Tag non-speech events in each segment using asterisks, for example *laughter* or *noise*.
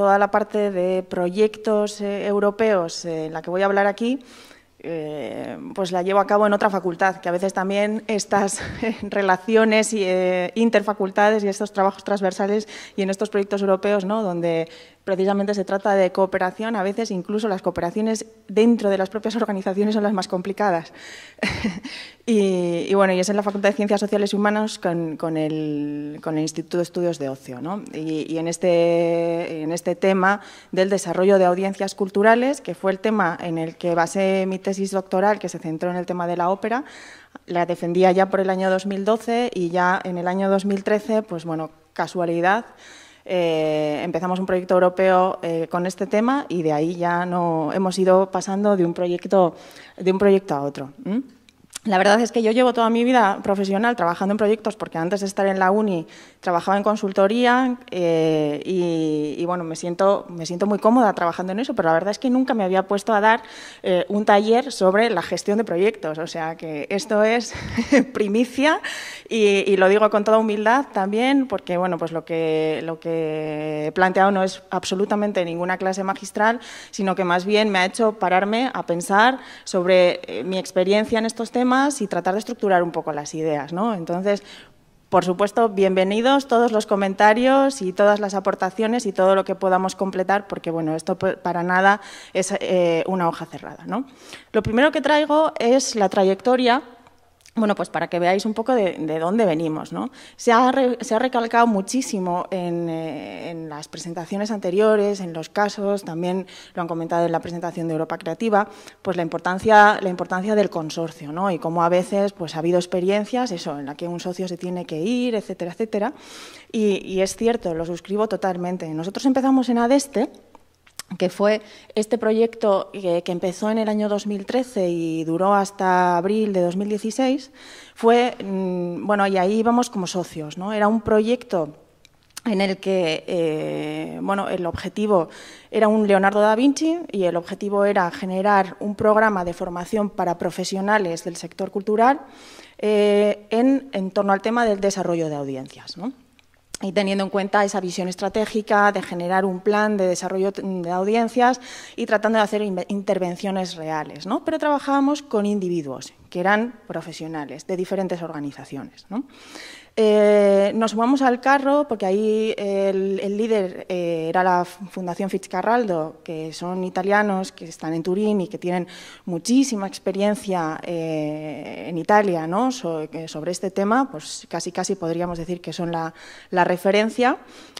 toda la parte de proyectos eh, europeos eh, en la que voy a hablar aquí, eh, pues la llevo a cabo en otra facultad, que a veces también estas *laughs* relaciones interfacultades y estos trabajos transversales y en estos proyectos europeos, ¿no? donde precisamente se trata de cooperación, a veces incluso las cooperaciones dentro de las propias organizaciones son las más complicadas. *laughs* y, bueno, y es en la Facultad de Ciencias Sociales y Humanas con, el, Instituto de Estudios de Ocio. Y, en, este, en este tema del desarrollo de audiencias culturales, que fue el tema en el que basé mi tesis doctoral, que se centró en el tema de la ópera, la defendía ya por el año 2012 y ya en el año 2013, pues bueno, casualidad, eh, empezamos un proyecto europeo eh, con este tema y de ahí ya no hemos ido pasando de un proyecto, de un proyecto a otro. La verdad es que yo llevo toda mi vida profesional trabajando en proyectos porque antes de estar en la uni trabajaba en consultoría eh, y, bueno, me siento, me siento muy cómoda trabajando en eso, pero la verdad es que nunca me había puesto a dar eh, un taller sobre la gestión de proyectos. O sea que esto es *laughs* primicia y, lo digo con toda humildad también porque bueno, pues lo que, lo que he planteado no es absolutamente ninguna clase magistral, sino que más bien me ha hecho pararme a pensar sobre eh, mi experiencia en estos temas y tratar de estructurar un poco las ideas. Entonces, por supuesto, bienvenidos todos los comentarios y todas las aportaciones y todo lo que podamos completar, porque bueno, esto para nada es eh, una hoja cerrada. Lo primero que traigo es la trayectoria bueno, pues para que veáis un poco de, dónde venimos. ¿no? Se, ha recalcado muchísimo eh, en, las presentaciones anteriores, en los casos, también lo han comentado en la presentación de Europa Creativa, pues la importancia, la importancia del consorcio ¿no? y cómo a veces pues, ha habido experiencias eso, en la que un socio se tiene que ir, etcétera, etcétera. y es cierto, lo suscribo totalmente. Nosotros empezamos en ADESTE que fue este proyecto que, empezó en el año 2013 y duró hasta abril de 2016, fue, mm, bueno, y ahí íbamos como socios, ¿no? Era un proyecto en el que, eh, el objetivo era un Leonardo da Vinci y el objetivo era generar un programa de formación para profesionales del sector cultural eh, en, en torno al tema del desarrollo de audiencias, ¿no? y teniendo en cuenta esa visión estratégica de generar un plan de desarrollo de audiencias y tratando de hacer intervenciones reales. ¿no? Pero trabajábamos con individuos que eran profesionales de diferentes organizaciones. ¿no? Eh, nos sumamos al carro porque ahí el, líder eh, era la Fundación Fitzcarraldo, que son italianos que están en Turín y que tienen muchísima experiencia eh, en Italia sobre este tema, pues casi casi podríamos decir que son la referencia.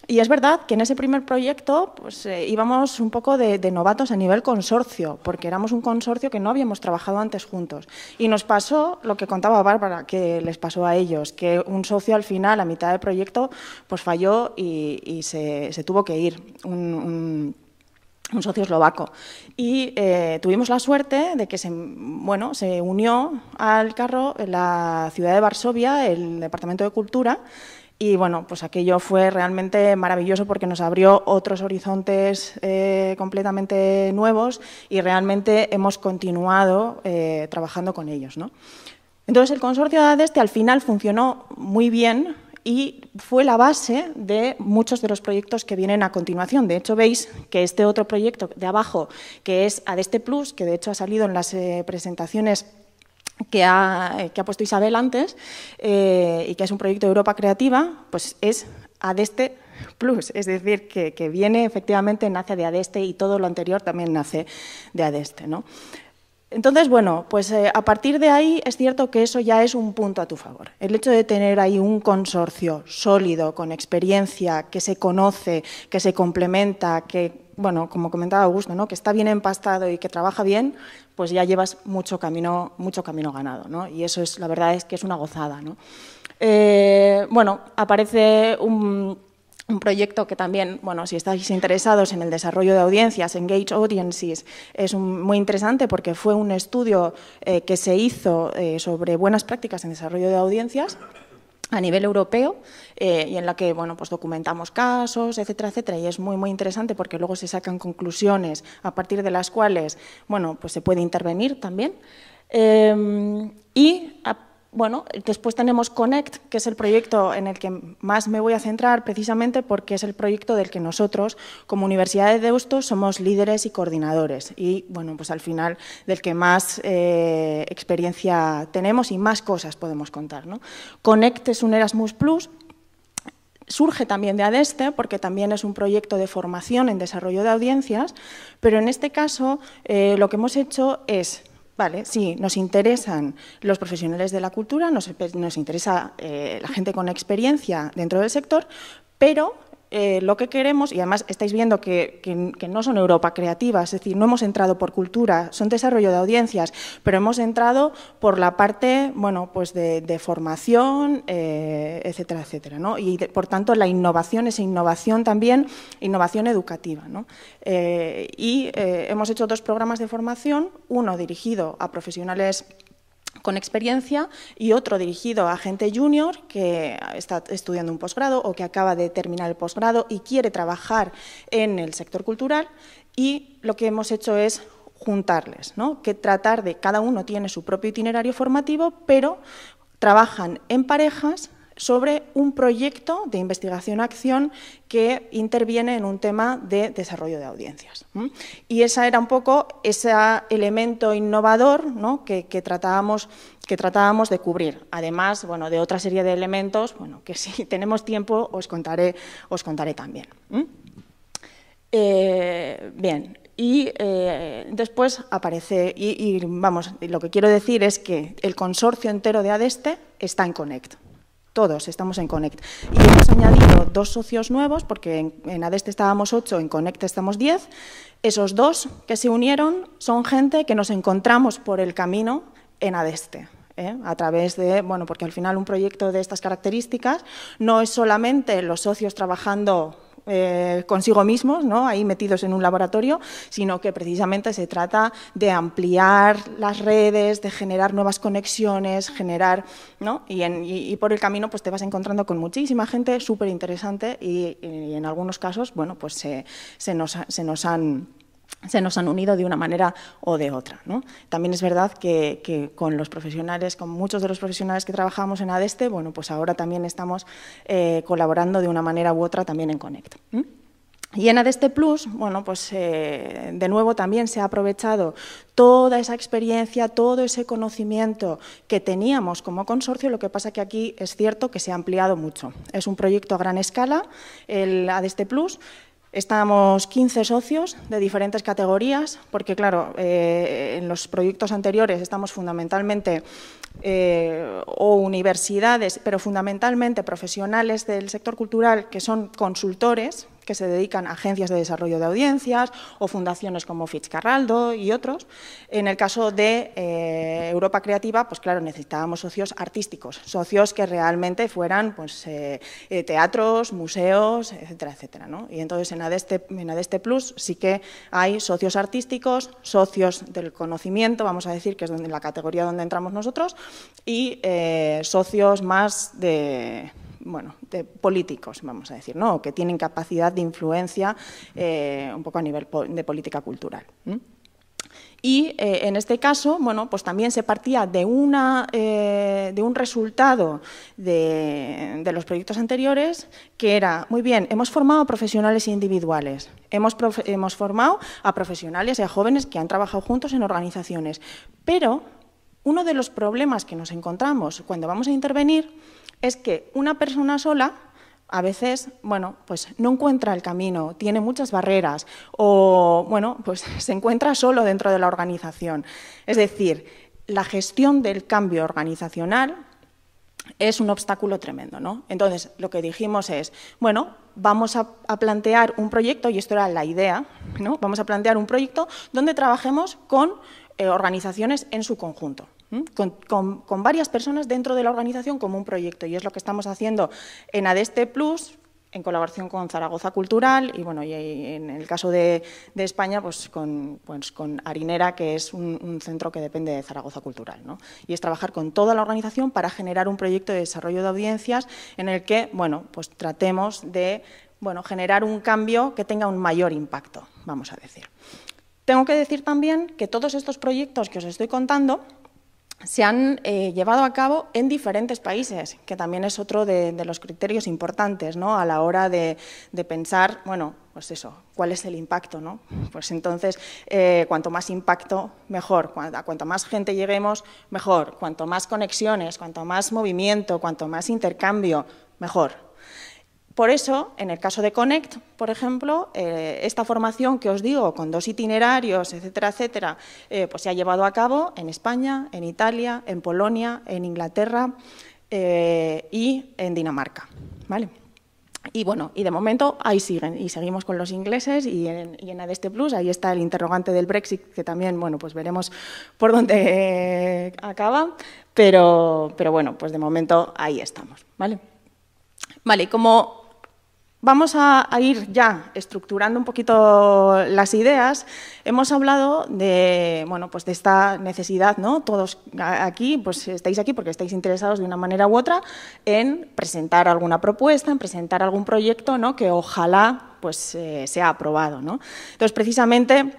Y es verdad que en ese primer proyecto pues, eh, íbamos un poco de, novatos a nivel consorcio, porque éramos un consorcio que no habíamos trabajado antes juntos. Y nos pasó lo que contaba Bárbara, que les pasó a ellos, que un socio al final, a mitad del proyecto, pues falló y, se, tuvo que ir. Un, socio eslovaco. Y eh, tuvimos la suerte de que se, bueno, se unió al carro en la ciudad de Varsovia, el Departamento de Cultura, y bueno, pues aquello fue realmente maravilloso porque nos abrió otros horizontes eh, completamente nuevos y realmente hemos continuado eh, trabajando con ellos. Entonces, el consorcio de ADESTE al final funcionó muy bien y fue la base de muchos de los proyectos que vienen a continuación. De hecho, veis que este otro proyecto de abajo, que es ADESTE Plus, que de hecho ha salido en las eh, presentaciones que ha, puesto Isabel antes eh, y que es un proyecto de Europa Creativa, pues es ADESTE Plus, es decir, que, viene efectivamente, nace de ADESTE y todo lo anterior también nace de ADESTE. Entonces, bueno, pues eh, a partir de ahí es cierto que eso ya es un punto a tu favor. El hecho de tener ahí un consorcio sólido, con experiencia, que se conoce, que se complementa, que, bueno, como comentaba Augusto, ¿no? que está bien empastado y que trabaja bien, pues ya llevas mucho camino, mucho camino ganado, ¿no? Y eso es, la verdad es que es una gozada, eh, bueno, aparece un, proyecto que también, bueno, si estáis interesados en el desarrollo de audiencias, Engage Audiences, es muy interesante porque fue un estudio eh, que se hizo eh, sobre buenas prácticas en desarrollo de audiencias a nivel europeo eh, y en la que bueno pues documentamos casos etcétera etcétera y es muy muy interesante porque luego se sacan conclusiones a partir de las cuales bueno pues se puede intervenir también em, y bueno, después tenemos Connect, que es el proyecto en el que más me voy a centrar precisamente porque es el proyecto del que nosotros, como Universidad de Deusto, somos líderes y coordinadores. Y, bueno, pues al final del que más eh, experiencia tenemos y más cosas podemos contar. Connect es un Erasmus Plus surge también de ADESTE, porque también es un proyecto de formación en desarrollo de audiencias, pero en este caso eh, lo que hemos hecho es Vale, sí, nos interesan los profesionales de la cultura, nos, interesa eh, la gente con experiencia dentro del sector, pero eh, lo que queremos, y además estáis viendo que, no son Europa creativa, es decir, no hemos entrado por cultura, son desarrollo de audiencias, pero hemos entrado por la parte bueno, pues de, formación, eh, etcétera, etcétera. Y por tanto, la innovación es innovación también, innovación educativa. Eh, y hemos hecho dos programas de formación, uno dirigido a profesionales con experiencia y otro dirigido a gente junior que está estudiando un posgrado o que acaba de terminar el posgrado y quiere trabajar en el sector cultural y lo que hemos hecho es juntarles, ¿no? que tratar de cada uno tiene su propio itinerario formativo, pero trabajan en parejas sobre un proyecto de investigación-acción que interviene en un tema de desarrollo de audiencias. Y ese era un poco ese elemento innovador que, tratábamos, que tratábamos de cubrir. Además, bueno, de otra serie de elementos, bueno, que si *laughs* tenemos tiempo os contaré, os contaré también. Eh, bien, y eh, después aparece, y, y, vamos, lo que quiero decir es que el consorcio entero de ADESTE e está en Connect todos estamos en Connect. Y hemos añadido dos socios nuevos, porque en, ADESTE estábamos ocho, en Connect estamos diez. Esos dos que se unieron son gente que nos encontramos por el camino en ADESTE. ¿eh? a través de, bueno, porque al final un proyecto de estas características no es solamente los socios trabajando eh, consigo mismos, ¿no? ahí metidos en un laboratorio, sino que precisamente se trata de ampliar las redes, de generar nuevas conexiones, generar, ¿no? y, en, por el camino pues te vas encontrando con muchísima gente súper interesante y, en algunos casos, bueno, pues se, se nos han se nos han unido de una manera o de otra. ¿no? También es verdad que, con los profesionales, con muchos de los profesionales que trabajamos en ADESTE, bueno, pues ahora también estamos eh, colaborando de una manera u otra también en Connect. Y en ADESTE Plus, bueno, pues eh, de nuevo también se ha aprovechado toda esa experiencia, todo ese conocimiento que teníamos como consorcio, lo que pasa que aquí es cierto que se ha ampliado mucho. Es un proyecto a gran escala, el ADESTE Plus, Estamos 15 socios de diferentes categorías, porque claro, eh, en los proyectos anteriores estamos fundamentalmente eh, o universidades, pero fundamentalmente profesionales del sector cultural que son consultores, que se dedican a agencias de desarrollo de audiencias o fundaciones como Fitzcarraldo y otros. En el caso de eh, Europa Creativa, pues claro, necesitábamos socios artísticos, socios que realmente fueran pues, eh, eh, teatros, museos, etcétera, etcétera. Y entonces en ADESTE, Plus sí que hay socios artísticos, socios del conocimiento, vamos a decir que es donde, la categoría donde entramos nosotros, y socios más de bueno, de políticos, vamos a decir, ¿no? que tienen capacidad de influencia eh, un poco a nivel de política cultural. Y eh, en este caso, bueno, pues también se partía de, eh, de un resultado de, los proyectos anteriores que era, muy bien, hemos formado a profesionales individuales, hemos, hemos formado a profesionales y a jóvenes que han trabajado juntos en organizaciones, pero uno de los problemas que nos encontramos cuando vamos a intervenir es que una persona sola a veces, bueno, pues no encuentra el camino, tiene muchas barreras o, bueno, pues *laughs* se encuentra solo dentro de la organización. Es decir, la gestión del cambio organizacional es un obstáculo tremendo, ¿no? Entonces, lo que dijimos es, bueno, vamos a, plantear un proyecto, y esto era la idea, ¿no? Vamos a plantear un proyecto donde trabajemos con eh, organizaciones en su conjunto con, varias personas dentro de la organización como un proyecto. Y es lo que estamos haciendo en ADESTE Plus, en colaboración con Zaragoza Cultural y, bueno, y en el caso de, España, pues, pues con, Arinera... que es un, centro que depende de Zaragoza Cultural. Y es trabajar con toda la organización para generar un proyecto de desarrollo de audiencias en el que, bueno, pues tratemos de bueno, generar un cambio que tenga un mayor impacto, vamos a decir. Tengo que decir también que todos estos proyectos que os estoy contando se han eh, llevado a cabo en diferentes países, que también es otro de, los criterios importantes ¿no? a la hora de, pensar, bueno, pues eso, cuál es el impacto, ¿no? Pues entonces, eh, cuanto más impacto, mejor. cuanto más gente lleguemos, mejor. Cuanto más conexiones, cuanto más movimiento, cuanto más intercambio, mejor. Por eso, en el caso de Connect, por ejemplo, eh, esta formación que os digo, con dos itinerarios, etcétera, etcétera, eh, pues se ha llevado a cabo en España, en Italia, en Polonia, en Inglaterra eh, y en Dinamarca. ¿vale? Y bueno, y de momento ahí siguen, y seguimos con los ingleses y en, y Plus, ahí está el interrogante del Brexit, que también, bueno, pues veremos por dónde acaba, pero, bueno, pues de momento ahí estamos, ¿vale? Vale, como Vamos a, ir ya estructurando un poquito las ideas. Hemos hablado de, bueno, pues de esta necesidad, ¿no? Todos aquí, pues estáis aquí porque estáis interesados de una manera u otra en presentar alguna propuesta, en presentar algún proyecto, ¿no? Que ojalá pues eh, sea aprobado, Entonces, precisamente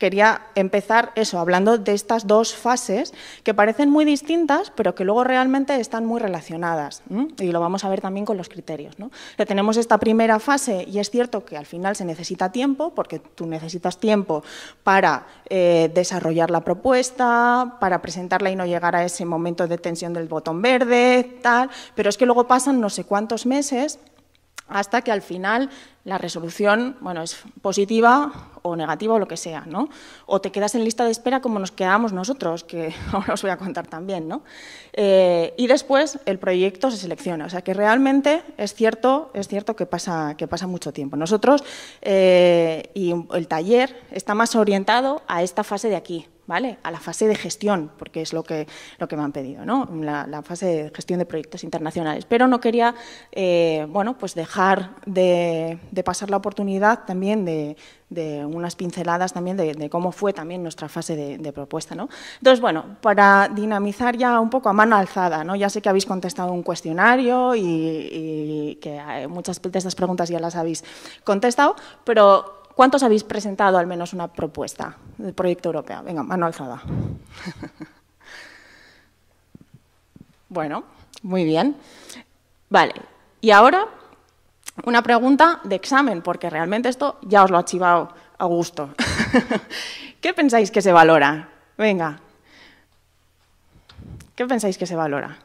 quería empezar eso, hablando de estas dos fases que parecen muy distintas, pero que luego realmente están muy relacionadas. Y lo vamos a ver también con los criterios. ¿no? tenemos esta primera fase y es cierto que al final se necesita tiempo, porque tú necesitas tiempo para eh, desarrollar la propuesta, para presentarla y no llegar a ese momento de tensión del botón verde, tal, pero es que luego pasan no sé cuántos meses hasta que al final la resolución bueno, es positiva o negativa o lo que sea, ¿no? O te quedas en lista de espera como nos quedamos nosotros, que *laughs* ahora os voy a contar también, ¿no? Eh, y después el proyecto se selecciona, o sea que realmente es cierto, es cierto que, pasa, que pasa mucho tiempo. Nosotros eh, y el taller está más orientado a esta fase de aquí, ¿vale? A la fase de gestión, porque es lo que, lo que me han pedido, ¿no? La, fase de gestión de proyectos internacionales. Pero no quería, eh, bueno, pues dejar de, pasar la oportunidad también de, unas pinceladas también de, cómo fue también nuestra fase de, propuesta, ¿no? Entonces, bueno, para dinamizar ya un poco a mano alzada, ¿no? Ya sé que habéis contestado un cuestionario y, y que muchas de estas preguntas ya las habéis contestado, pero ¿Cuántos habéis presentado al menos una propuesta del proyecto europeo? Venga, mano alzada. *laughs* bueno, muy bien. Vale, y ahora una pregunta de examen, porque realmente esto ya os lo ha chivado a gusto. *laughs* ¿Qué pensáis que se valora? Venga. ¿Qué pensáis que se valora?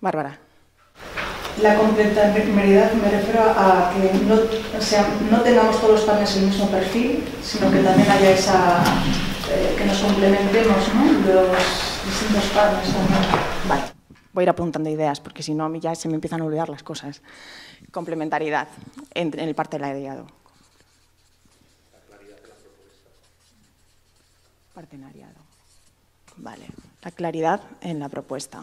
Bárbara la complementariedad me refiero a que no, sea, no tengamos todos los paneles el mismo perfil, sino que también haya esa eh, que nos complementemos ¿no? los distintos paneles Vale, voy a ir apuntando ideas porque si no a mí ya se me empiezan a olvidar las cosas. Complementariedad en, el parte la propuesta. Partenariado. Vale, la claridad en la propuesta.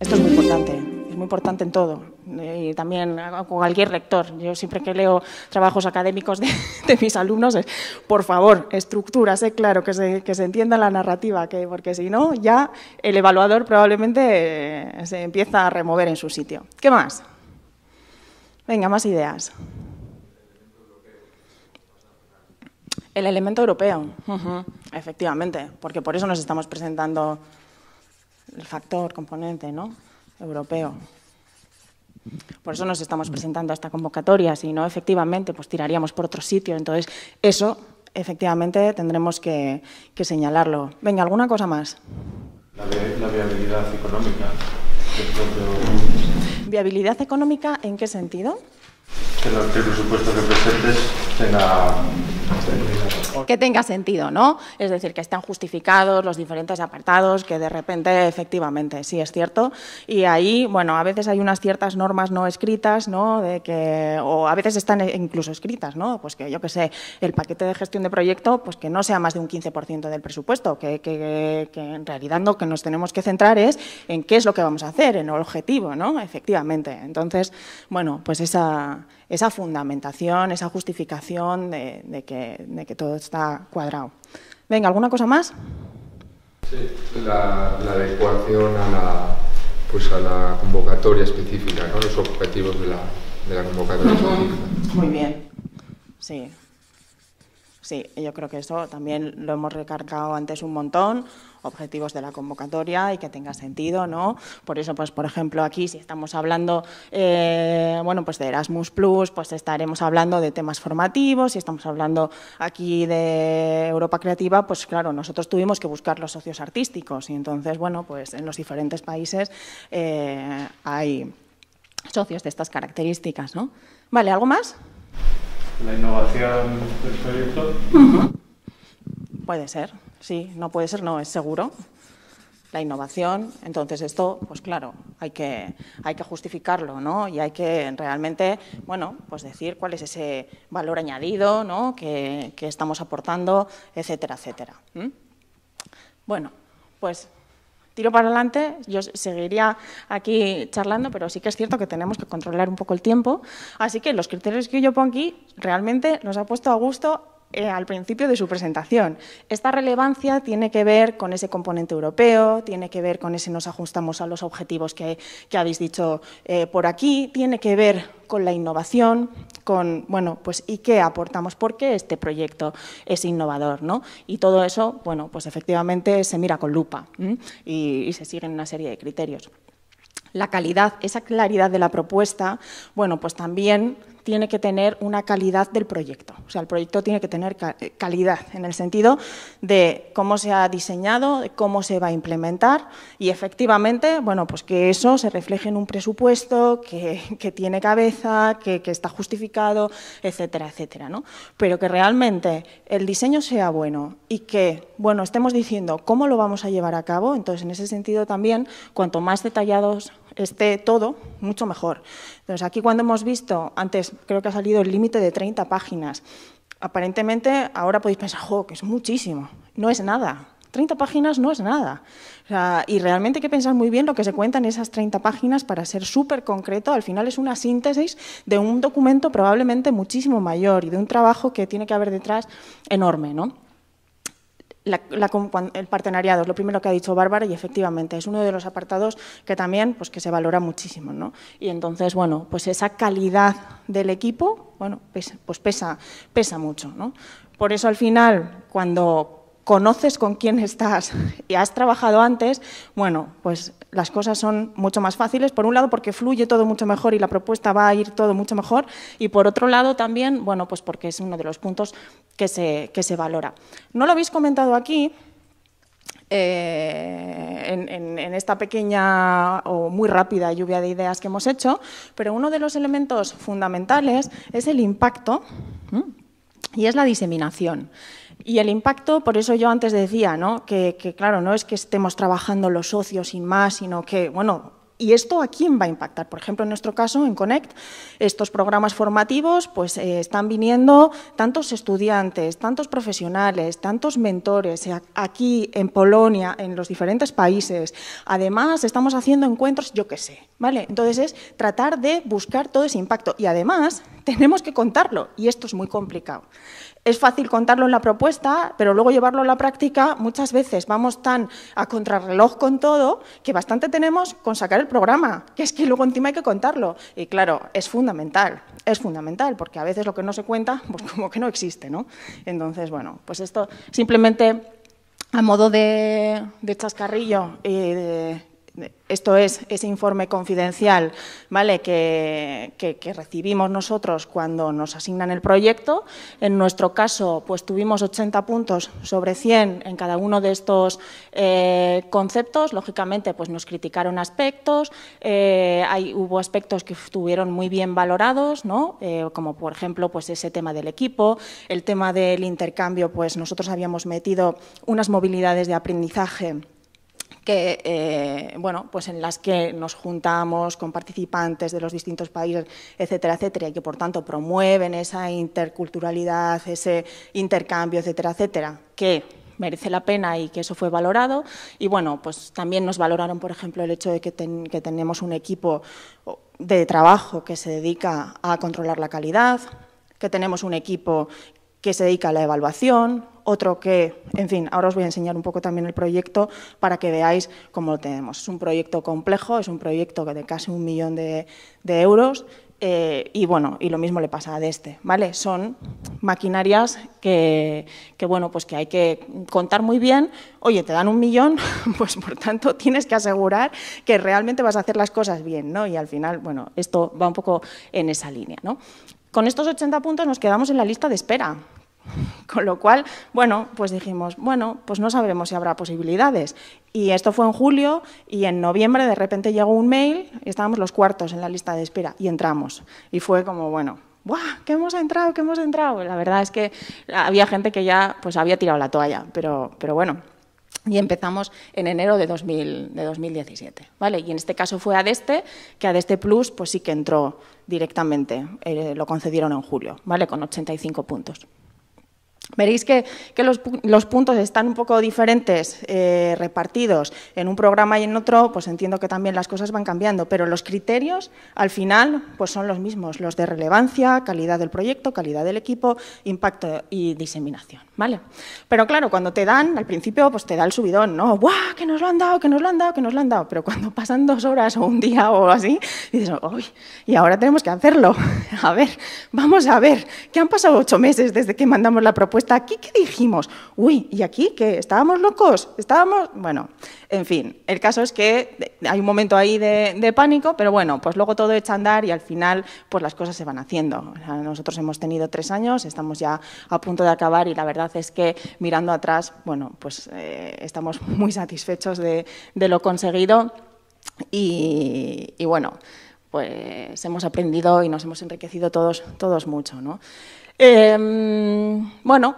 Esto es muy importante, es muy importante en todo. Y también con cualquier rector. Yo siempre que leo trabajos académicos de, *laughs* mis alumnos por favor, estructuras, claro, que se, que se, entienda la narrativa, que, porque si no, ya el evaluador probablemente eh, se empieza a remover en su sitio. ¿Qué más? Venga, más ideas. El elemento europeo, efectivamente, porque por eso nos estamos presentando el factor, componente ¿no? europeo. Por eso nos estamos presentando a esta convocatoria, si no, efectivamente, pues tiraríamos por otro sitio. Entonces, eso, efectivamente, tendremos que, señalarlo. Venga, ¿alguna cosa más? La, viabilidad económica. ¿Viabilidad económica en qué sentido? Que el presupuesto que presentes que tenga sentido, ¿no? Es decir, que están justificados los diferentes apartados, que de repente, efectivamente, sí es cierto. Y ahí, bueno, a veces hay unas ciertas normas no escritas, ¿no? De que, o a veces están incluso escritas, ¿no? Pues que yo que sé, el paquete de gestión de proyecto, pues que no sea más de un 15% del presupuesto, que en realidad lo que nos tenemos que centrar es en qué es lo que vamos a hacer, en el objetivo, ¿no? Efectivamente. Entonces, bueno, pues esa esa fundamentación, esa justificación de, que, todo está cuadrado. Venga, ¿alguna cosa más? Sí, la, adecuación a la, pues a la convocatoria específica, ¿no? los objetivos de la, convocatoria específica. Muy bien, sí. Sí, yo creo que eso también lo hemos recargado antes un montón objetivos de la convocatoria y que tenga sentido, ¿no? Por eso, pues, por ejemplo, aquí si estamos hablando, eh, bueno, pues de Erasmus Plus, pues estaremos hablando de temas formativos, si estamos hablando aquí de Europa Creativa, pues claro, nosotros tuvimos que buscar los socios artísticos y entonces, bueno, pues en los diferentes países eh, hay socios de estas características, ¿no? Vale, ¿algo más? La innovación del proyecto. Puede ser. Sí, no puede ser, no, es seguro. La innovación, entonces esto, pues claro, hay que, hay que justificarlo, ¿no? Y hay que realmente, bueno, pues decir cuál es ese valor añadido, ¿no? Que, estamos aportando, etcétera, etcétera. Bueno, pues tiro para adelante, yo seguiría aquí charlando, pero sí que es cierto que tenemos que controlar un poco el tiempo. Así que los criterios que yo pongo aquí realmente nos ha puesto a gusto eh, al principio de su presentación. Esta relevancia tiene que ver con ese componente europeo, tiene que ver con ese nos ajustamos a los objetivos que, habéis dicho eh, por aquí, tiene que ver con la innovación, con, bueno, pues, ¿y qué aportamos? ¿Por qué este proyecto es innovador? ¿no? Y todo eso, bueno, pues efectivamente se mira con lupa y se siguen una serie de criterios la calidad, esa claridad de la propuesta, bueno, pues también tiene que tener una calidad del proyecto. O sea, el proyecto tiene que tener eh, calidad en el sentido de cómo se ha diseñado, de cómo se va a implementar y efectivamente, bueno, pues que eso se refleje en un presupuesto que, tiene cabeza, que, está justificado, etcétera, etcétera, ¿no? Pero que realmente el diseño sea bueno y que, bueno, estemos diciendo cómo lo vamos a llevar a cabo. Entonces, en ese sentido también, cuanto más detallados esté todo mucho mejor. Entonces, aquí cuando hemos visto, antes creo que ha salido el límite de 30 páginas, aparentemente ahora podéis pensar, jo, que es muchísimo, no es nada. 30 páginas no es nada. y realmente hay que pensar muy bien lo que se cuenta en esas 30 páginas para ser súper concreto. Al final es una síntesis de un documento probablemente muchísimo mayor y de un trabajo que tiene que haber detrás enorme, ¿no? el partenariado es lo primero que ha dicho Bárbara y efectivamente es uno de los apartados que también pues, que se valora muchísimo. ¿no? Y entonces, bueno, pues esa calidad del equipo, bueno, pesa, pues pesa, pesa mucho. Por eso al final, cuando conoces con quién estás *laughs* y has trabajado antes, bueno, pues las cosas son mucho más fáciles, por un lado porque fluye todo mucho mejor y la propuesta va a ir todo mucho mejor, y por otro lado también, bueno, pues porque es uno de los puntos que se, que se valora. No lo habéis comentado aquí, eh, en, esta pequeña o muy rápida lluvia de ideas que hemos hecho, pero uno de los elementos fundamentales es el impacto y es la diseminación. Y el impacto, por eso yo antes decía, ¿no? Que, claro, no es que estemos trabajando los socios sin más, sino que, bueno, ¿y esto a quién va a impactar? Por ejemplo, en nuestro caso, en Connect, estos programas formativos, pues eh, están viniendo tantos estudiantes, tantos profesionales, tantos mentores, eh, aquí, en Polonia, en los diferentes países. Además, estamos haciendo encuentros, yo qué sé, ¿vale? Entonces, es tratar de buscar todo ese impacto. Y además, *laughs* tenemos que contarlo, y esto es muy complicado es fácil contarlo en la propuesta, pero luego llevarlo a la práctica, muchas veces vamos tan a contrarreloj con todo que bastante tenemos con sacar el programa, que es que luego encima hay que contarlo. Y claro, es fundamental, es fundamental, porque a veces lo que no se cuenta, pues como que no existe, ¿no? Entonces, bueno, pues esto simplemente a modo de, de chascarrillo y de, esto es ese informe confidencial ¿vale? Que, recibimos nosotros cuando nos asignan el proyecto. En nuestro caso, pues tuvimos 80 puntos sobre 100 en cada uno de estos eh, conceptos. Lógicamente, pues nos criticaron aspectos. Eh, hubo aspectos que estuvieron muy bien valorados, ¿no? Eh, como por ejemplo pues ese tema del equipo, el tema del intercambio, pues nosotros habíamos metido unas movilidades de aprendizaje eh, bueno, pues en las que nos juntamos con participantes de los distintos países, etcétera, etcétera, y que por tanto promueven esa interculturalidad, ese intercambio, etcétera, etcétera, que merece la pena y que eso fue valorado. Y bueno, pues también nos valoraron, por ejemplo, el hecho de que tenemos un equipo de trabajo que se dedica a controlar la calidad, que tenemos un equipo que se dedica a la evaluación, otro que, en fin, ahora os voy a enseñar un poco también el proyecto para que veáis cómo lo tenemos. Es un proyecto complejo, es un proyecto de casi un millón de, euros eh, y bueno, y lo mismo le pasa a este, ¿vale? Son maquinarias que, bueno, pues que hay que contar muy bien. Oye, te dan un millón, *laughs* pues por tanto tienes que asegurar que realmente vas a hacer las cosas bien, ¿no? Y al final, bueno, esto va un poco en esa línea, ¿no? Con estos 80 puntos nos quedamos en la lista de espera. *laughs* Con lo cual, bueno, pues dijimos, bueno, pues no sabremos si habrá posibilidades. Y esto fue en julio y en noviembre de repente llegó un mail y estábamos los cuartos en la lista de espera y entramos. Y fue como, bueno, ¡buah! ¿Qué hemos entrado? ¿Qué hemos entrado? La verdad es que había gente que ya pues había tirado la toalla, pero, bueno. Y empezamos en enero de, 2000, de 2017, ¿vale? Y en este caso fue a Adeste, que a Adeste Plus pues sí que entró directamente, eh, lo concedieron en julio, ¿vale? Con 85 puntos. Veréis que, los, puntos están un poco diferentes, eh, repartidos en un programa y en otro, pues entiendo que también las cosas van cambiando, pero los criterios al final pues son los mismos, los de relevancia, calidad del proyecto, calidad del equipo, impacto y diseminación. ¿vale? Pero claro, cuando te dan, al principio pues te da el subidón, ¿no? ¡Guau! Que nos lo han dado, que nos lo han dado, que nos lo han dado. Pero cuando pasan dos horas o un día o así, dices, ¡uy! Y ahora tenemos que hacerlo. *laughs* A ver, vamos a ver, qué han pasado ocho meses desde que mandamos la propuesta. ¿Aquí qué dijimos? ¡Uy! ¿Y aquí qué? ¿Estábamos locos? ¿Estábamos...? Bueno, en fin, el caso es que hay un momento ahí de, pánico, pero bueno, pues luego todo echa a andar y al final pues las cosas se van haciendo. nosotros hemos tenido tres años, estamos ya a punto de acabar y la verdad es que mirando atrás, bueno, pues eh, estamos *laughs* muy satisfechos de, lo conseguido y, bueno, pues hemos aprendido y nos hemos enriquecido todos, todos mucho, em, bueno,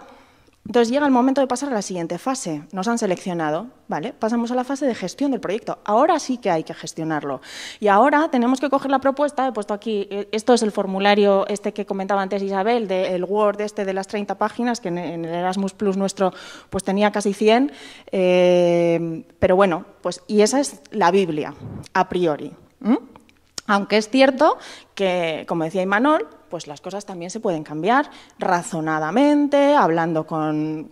entonces llega el momento de pasar a la siguiente fase. Nos han seleccionado, ¿vale? Pasamos a la fase de gestión del proyecto. Ahora sí que hay que gestionarlo. Y ahora tenemos que coger la propuesta, he puesto aquí, eh, esto es el formulario este que comentaba antes Isabel, del Word este de las 30 páginas, que en, el Erasmus Plus nuestro pues tenía casi 100, eh, pero bueno, pues y esa es la Biblia, a priori. Aunque es cierto que, como decía Imanol, pues las cosas también se pueden cambiar razonadamente, hablando con,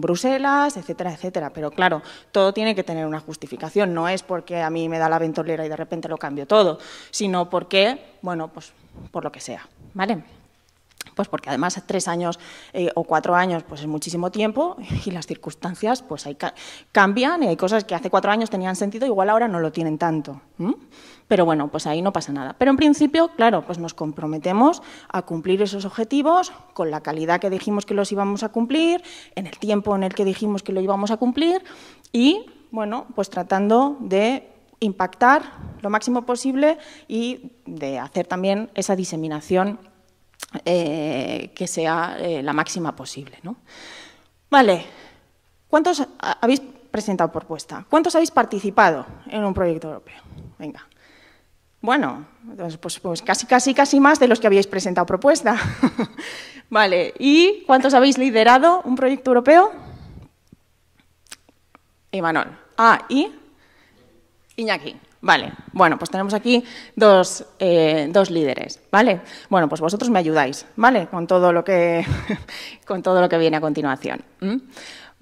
Bruselas, etcétera, etcétera. Pero claro, todo tiene que tener una justificación. No es porque a mí me da la ventolera y de repente lo cambio todo, sino porque, bueno, pues por lo que sea, ¿vale? Pues porque además tres años eh, o cuatro años pues es muchísimo tiempo y las circunstancias pues cambian y hay cosas que hace cuatro años tenían sentido, igual ahora no lo tienen tanto. Pero bueno, pues ahí no pasa nada. Pero en principio, claro, pues nos comprometemos a cumplir esos objetivos con la calidad que dijimos que los íbamos a cumplir, en el tiempo en el que dijimos que lo íbamos a cumplir y, bueno, pues tratando de impactar lo máximo posible y de hacer también esa diseminación eh, que sea eh, la máxima posible. ¿no? Vale, ¿cuántos habéis presentado propuesta? ¿Cuántos habéis participado en un proyecto europeo? Venga. Bueno, pues, pues, pues, casi, casi, casi más de los que habíais presentado propuesta. *laughs* vale, ¿y cuántos habéis liderado un proyecto europeo? Imanol. Ah, y Iñaki. Vale, bueno, pues tenemos aquí dos, eh, líderes, ¿vale? Bueno, pues vosotros me ayudáis, ¿vale? Con todo lo que, *laughs* con todo lo que viene a continuación.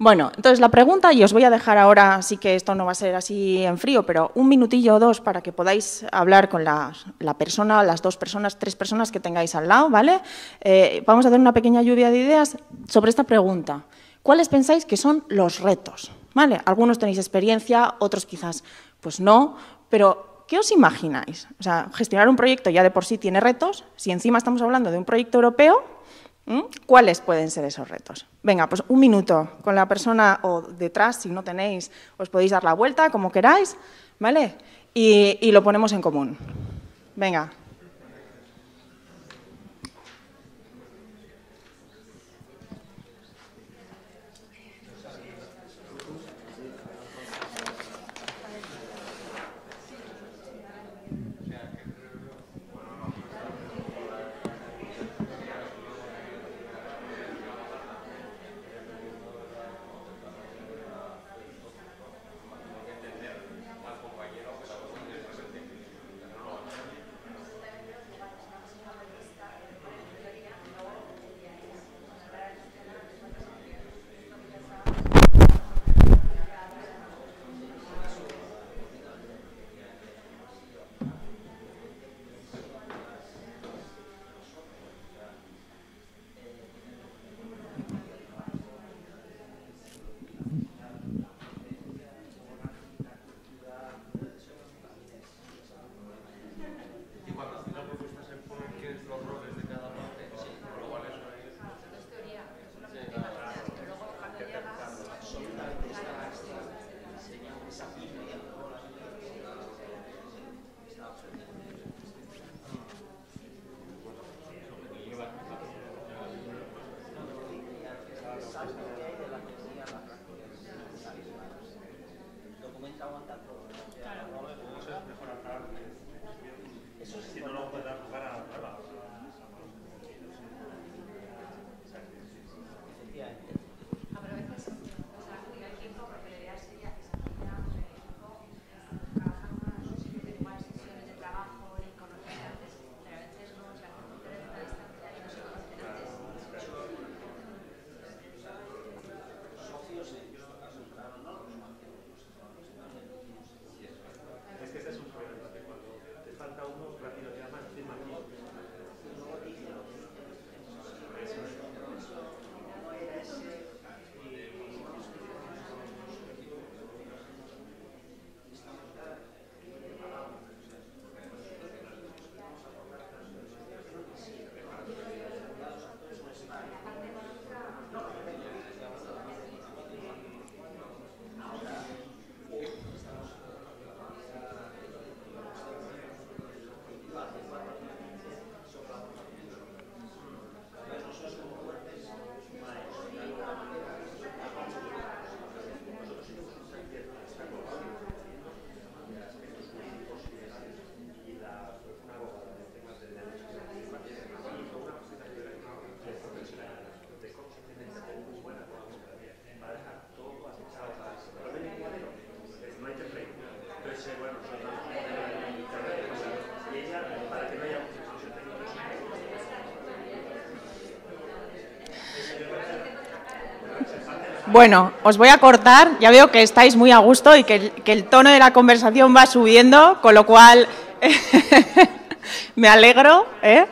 Bueno, entonces la pregunta, y os voy a dejar ahora, sí que esto no va a ser así en frío, pero un minutillo o dos para que podáis hablar con la, persona, las dos personas, tres personas que tengáis al lado, ¿vale? Eh, vamos a hacer una pequeña lluvia de ideas sobre esta pregunta. ¿Cuáles pensáis que son los retos? ¿Vale? Algunos tenéis experiencia, otros quizás pues no, pero ¿qué os imagináis? O sea, gestionar un proyecto ya de por sí tiene retos, si encima estamos hablando de un proyecto europeo, ¿Mm? ¿Cuáles pueden ser esos retos? Venga, pues un minuto con la persona o detrás, si no tenéis, os podéis dar la vuelta como queráis, ¿vale? Y, lo ponemos en común. Venga. Bueno, os voy a cortar. Ya veo que estáis muy a gusto y que el, tono de la conversación va subiendo, con lo cual *laughs* me alegro. ¿eh?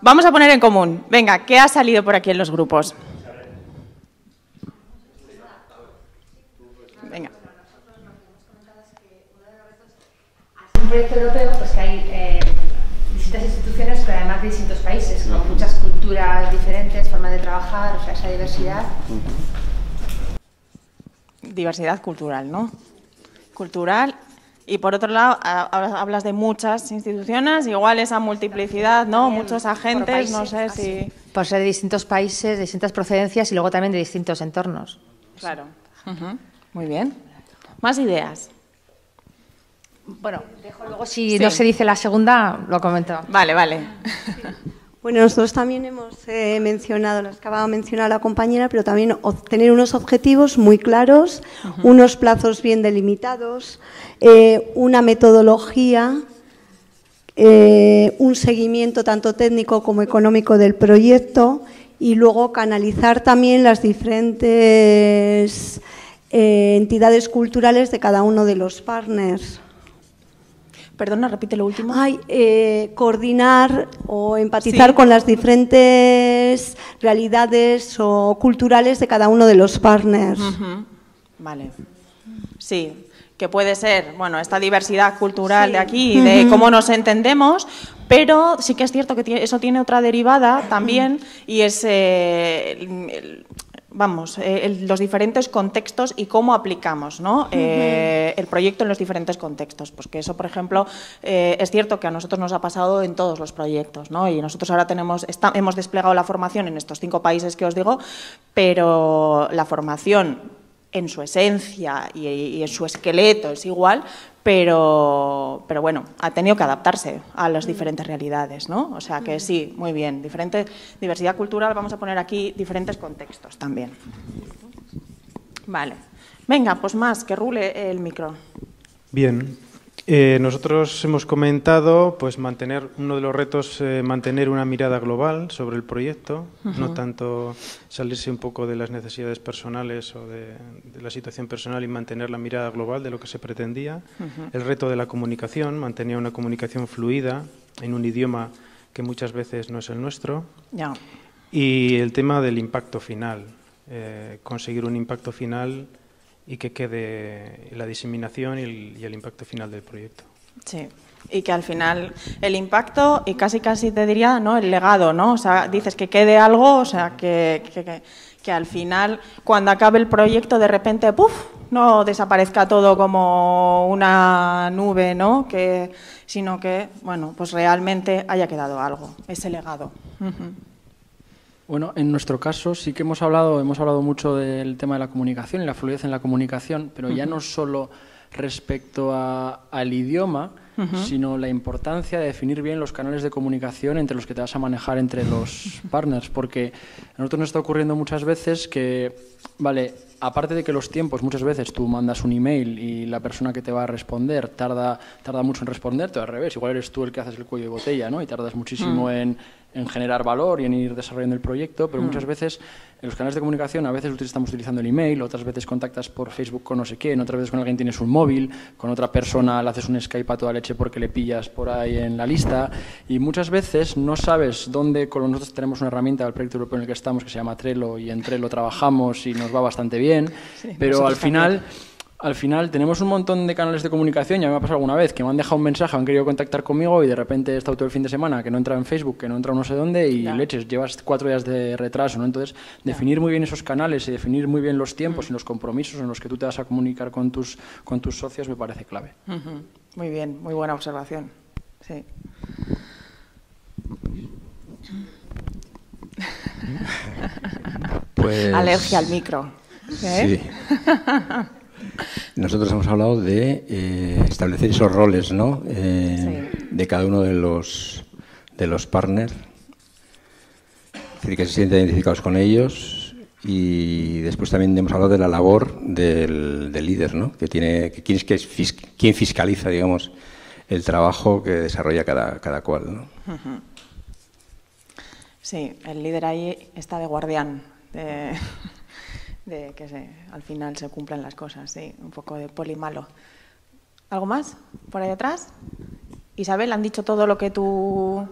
Vamos a poner en común. Venga, ¿qué ha salido por aquí en los grupos? diversidad cultural, ¿no? Cultural. Y por otro lado, hablas de muchas instituciones, igual esa multiplicidad, ¿no? Muchos agentes, no sé si... Por ser de distintos países, de distintas procedencias y luego también de distintos entornos. Claro. Muy bien. Más ideas. Bueno, dejo luego si no se dice la segunda, lo comento. Vale, vale. *laughs* Bueno, nosotros también hemos eh, mencionado, las acaba de mencionar la compañera, pero también tener unos objetivos muy claros, unos plazos bien delimitados, eh, una metodología, eh, un seguimiento tanto técnico como económico del proyecto y luego canalizar también las diferentes entidades culturales de cada uno de los partners. Perdona, repite lo último. Ay, eh, coordinar o empatizar con las diferentes realidades o culturales de cada uno de los partners. Vale. Sí, que puede ser, bueno, esta diversidad cultural de aquí, de cómo nos entendemos, pero sí que es cierto que eso tiene otra derivada también y es eh, el, vamos, eh, los diferentes contextos y cómo aplicamos eh, el proyecto en los diferentes contextos. Pues que eso, por ejemplo, eh, es cierto que a nosotros nos ha pasado en todos los proyectos, ¿no? Y nosotros ahora tenemos, hemos desplegado la formación en estos cinco países que os digo, pero la formación en su esencia y, en su esqueleto es igual, pero, pero bueno, ha tenido que adaptarse a las mm. diferentes realidades, ¿no? O sea que mm. sí, muy bien, diferente, diversidad cultural, vamos a poner aquí diferentes contextos también. Vale. Venga, pues más, que rule el micro. Bien, eh, nosotros hemos comentado, pues mantener uno de los retos, eh, mantener una mirada global sobre el proyecto, no tanto salirse un poco de las necesidades personales o de, la situación personal y mantener la mirada global de lo que se pretendía. El reto de la comunicación, mantener una comunicación fluida en un idioma que muchas veces no es el nuestro. Y el tema del impacto final, eh, conseguir un impacto final y que quede la diseminación y el, impacto final del proyecto. Sí, y que al final el impacto y casi casi te diría no el legado, ¿no? O sea, dices que quede algo, o sea, que, que, que, al final cuando acabe el proyecto de repente, ¡puf!, no desaparezca todo como una nube, ¿no? Que, sino que, bueno, pues realmente haya quedado algo, ese legado. Bueno, en nuestro caso sí que hemos hablado, hemos hablado mucho del tema de la comunicación y la fluidez en la comunicación, pero ya no solo respecto al idioma, sino la importancia de definir bien los canales de comunicación entre los que te vas a manejar entre los *laughs* partners, porque a nosotros nos está ocurriendo muchas veces que, vale, aparte de que los tiempos, muchas veces tú mandas un email y la persona que te va a responder tarda, tarda mucho en responderte, al revés, igual eres tú el que haces el cuello de botella, ¿no? Y tardas muchísimo mm. en en generar valor y en ir desarrollando el proyecto, pero mm. muchas veces en los canales de comunicación a veces estamos utilizando el email, otras veces contactas por Facebook con no sé quién, otras veces con alguien tienes un móvil, con otra persona le haces un Skype a toda leche porque le pillas por ahí en la lista y muchas veces no sabes dónde, con nosotros tenemos una herramienta del proyecto europeo en el que estamos que se llama Trello y en Trello trabajamos y nos va bastante bien, pero al final al final tenemos un montón de canales de comunicación, ya me ha pasado alguna vez, que me han dejado un mensaje, han querido contactar conmigo y de repente está estado todo el fin de semana, que no entra en Facebook, que no entra no sé dónde y leches, llevas cuatro días de retraso, ¿no? Entonces, definir muy bien esos canales y definir muy bien los tiempos y los compromisos en los que tú te vas a comunicar con tus, con tus socios me parece clave. Muy bien, muy buena observación. Sí. Pues Alergia al micro. ¿eh? Sí. *laughs* Nosotros hemos hablado de eh, establecer esos roles, ¿no? Eh, de cada uno de los, de los partners. decir, que se sienten identificados con ellos. Y después también hemos hablado de la labor del, del líder, ¿no? Que tiene, quién, es, quién fiscaliza, digamos, el trabajo que desarrolla cada, cada cual, ¿no? Sí, el líder ahí está de guardián. Eh, de que se, al final se cumplan las cosas, sí, un poco de poli malo. ¿Algo más por ahí atrás? Isabel, han dicho todo lo que tú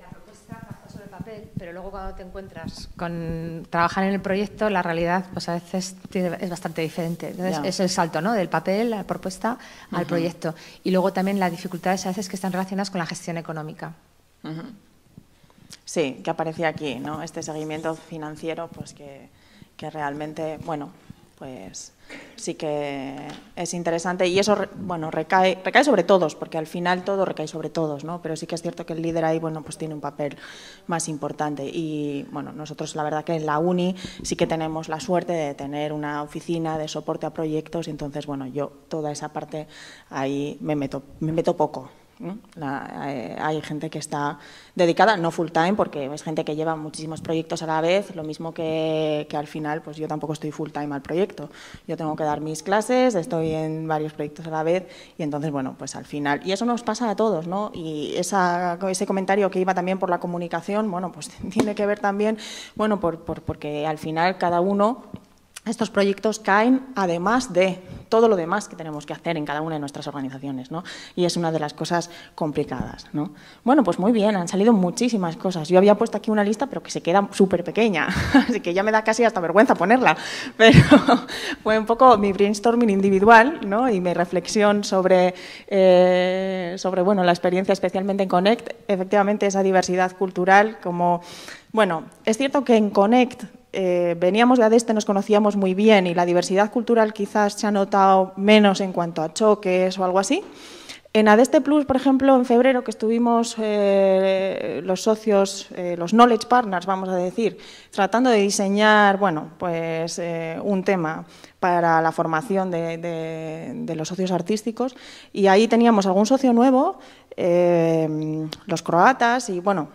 La propuesta sobre papel, pero luego cuando te encuentras con trabajar en el proyecto, la realidad pues a veces es bastante diferente. Entonces es el salto ¿no? del papel, la propuesta, al proyecto. Y luego también las dificultades a veces que están relacionadas con la gestión económica. Sí, que aparecía aquí, ¿no? Este seguimiento financiero, pues que, realmente, bueno, pues sí que es interesante y eso bueno recae recae sobre todos porque al final todo recae sobre todos no pero sí que es cierto que el líder ahí bueno pues tiene un papel más importante y bueno nosotros la verdad que en la uni sí que tenemos la suerte de tener una oficina de soporte a proyectos y entonces bueno yo toda esa parte ahí me meto me meto poco eh, hay gente que está dedicada, no full time, porque es gente que lleva muchísimos proyectos a la vez, lo mismo que, al final, pues yo tampoco estoy full time al proyecto. Yo tengo que dar mis clases, estoy en varios proyectos a la vez, y entonces, bueno, pues al final. Y eso nos pasa a todos, ¿no? Y esa, ese comentario que iba también por la comunicación, bueno, pues *laughs* tiene que ver también, bueno, porque al final cada uno estos proyectos caen además de todo lo demás que tenemos que hacer en cada una de nuestras organizaciones, ¿no? Y es una de las cosas complicadas, ¿no? Bueno, pues muy bien, han salido muchísimas cosas. Yo había puesto aquí una lista, pero que se queda súper pequeña, *laughs* así que ya me da casi hasta vergüenza ponerla. Pero *laughs* fue un poco mi brainstorming individual, ¿no? Y mi reflexión sobre, eh, sobre bueno, la experiencia especialmente en Connect, efectivamente esa diversidad cultural como... Bueno, es cierto que en Connect eh, veníamos de ADESTE, nos conocíamos muy bien y la diversidad cultural quizás se ha notado menos en cuanto a choques o algo así. En ADESTE Plus, por ejemplo, en febrero que estuvimos eh, los socios, eh, los knowledge partners, vamos a decir, tratando de diseñar, bueno, pues un tema para la formación de, los socios artísticos y ahí teníamos algún socio nuevo, los croatas y bueno,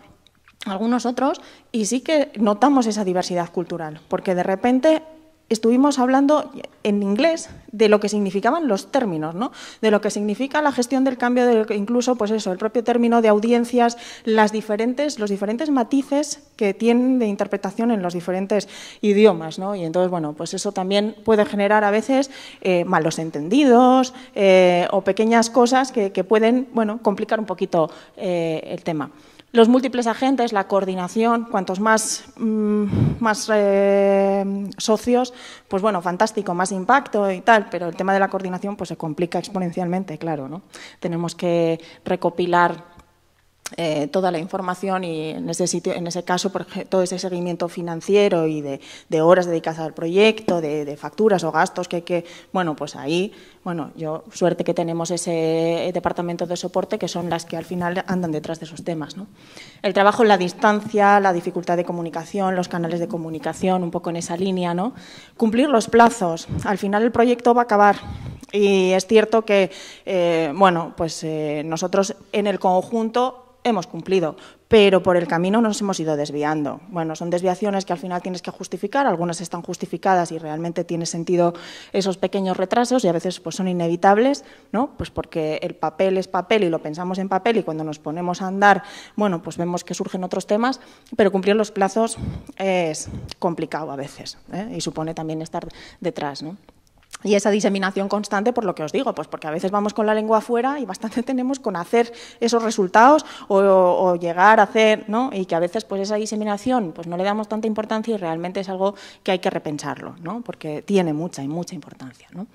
algunos otros, y sí que notamos esa diversidad cultural, porque de repente estuvimos hablando en inglés de lo que significaban los términos, ¿no? de lo que significa la gestión del cambio, incluso pues eso, el propio término de audiencias, las diferentes, los diferentes matices que tienen de interpretación en los diferentes idiomas. ¿no? Y entonces, bueno, pues eso también puede generar a veces eh, malos entendidos eh, o pequeñas cosas que, pueden bueno, complicar un poquito eh, el tema. Los múltiples agentes, la coordinación, cuantos más, mm, más eh, socios, pues bueno, fantástico, más impacto y tal, pero el tema de la coordinación pues se complica exponencialmente, claro, ¿no? Tenemos que recopilar eh, toda la información y en ese, en ese caso todo ese seguimiento financiero y de, horas dedicadas al proyecto, de, facturas o gastos que hay que, bueno, pues ahí, bueno, yo suerte que tenemos ese departamento de soporte que son las que al final andan detrás de esos temas. El trabajo en la distancia, la dificultad de comunicación, los canales de comunicación, un poco en esa línea, ¿no? Cumplir los plazos. Al final el proyecto va a acabar. Y es cierto que, eh, bueno, pues eh, nosotros en el conjunto hemos cumplido, pero por el camino nos hemos ido desviando. Bueno, son desviaciones que al final tienes que justificar, algunas están justificadas y realmente tiene sentido esos pequeños retrasos y a veces pues, son inevitables, ¿no? Pues porque el papel es papel y lo pensamos en papel y cuando nos ponemos a andar, bueno, pues vemos que surgen otros temas, pero cumplir los plazos es complicado a veces ¿eh? y supone también estar detrás, ¿no? y esa diseminación constante, por lo que os digo, pues porque a veces vamos con la lengua afuera y bastante *laughs* tenemos con hacer esos resultados o, llegar a hacer, ¿no? Y que a veces pues esa diseminación pues no le damos tanta importancia y realmente es algo que hay que repensarlo, ¿no? Porque tiene mucha y mucha importancia, ¿no?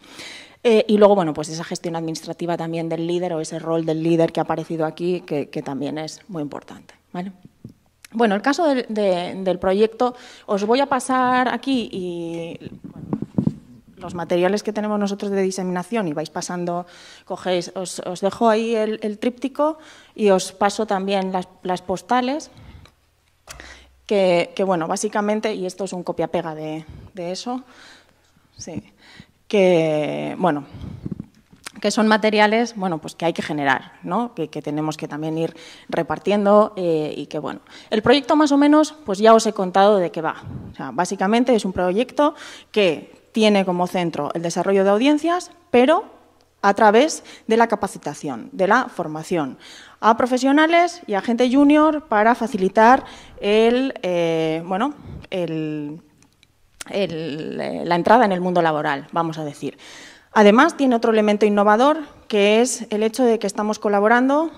Eh, y luego, bueno, pues esa gestión administrativa también del líder o ese rol del líder que ha aparecido aquí, que, también es muy importante, ¿vale? Bueno, el caso del, proyecto, os voy a pasar aquí y los materiales que tenemos nosotros de diseminación y vais pasando, cogéis, os, dejo ahí el, tríptico y os paso también las, postales, que, bueno, básicamente, y esto es un copia-pega de, eso, sí, que bueno, que son materiales bueno, pues que hay que generar, ¿no? que, tenemos que también ir repartiendo eh, y que bueno. El proyecto más o menos, pues ya os he contado de qué va. básicamente es un proyecto que tiene como centro el desarrollo de audiencias, pero a través de la capacitación, de la formación a profesionales y a gente junior para facilitar el, eh, eh, la entrada en el mundo laboral, vamos a decir. Además, tiene otro elemento innovador, que es el hecho de que estamos colaborando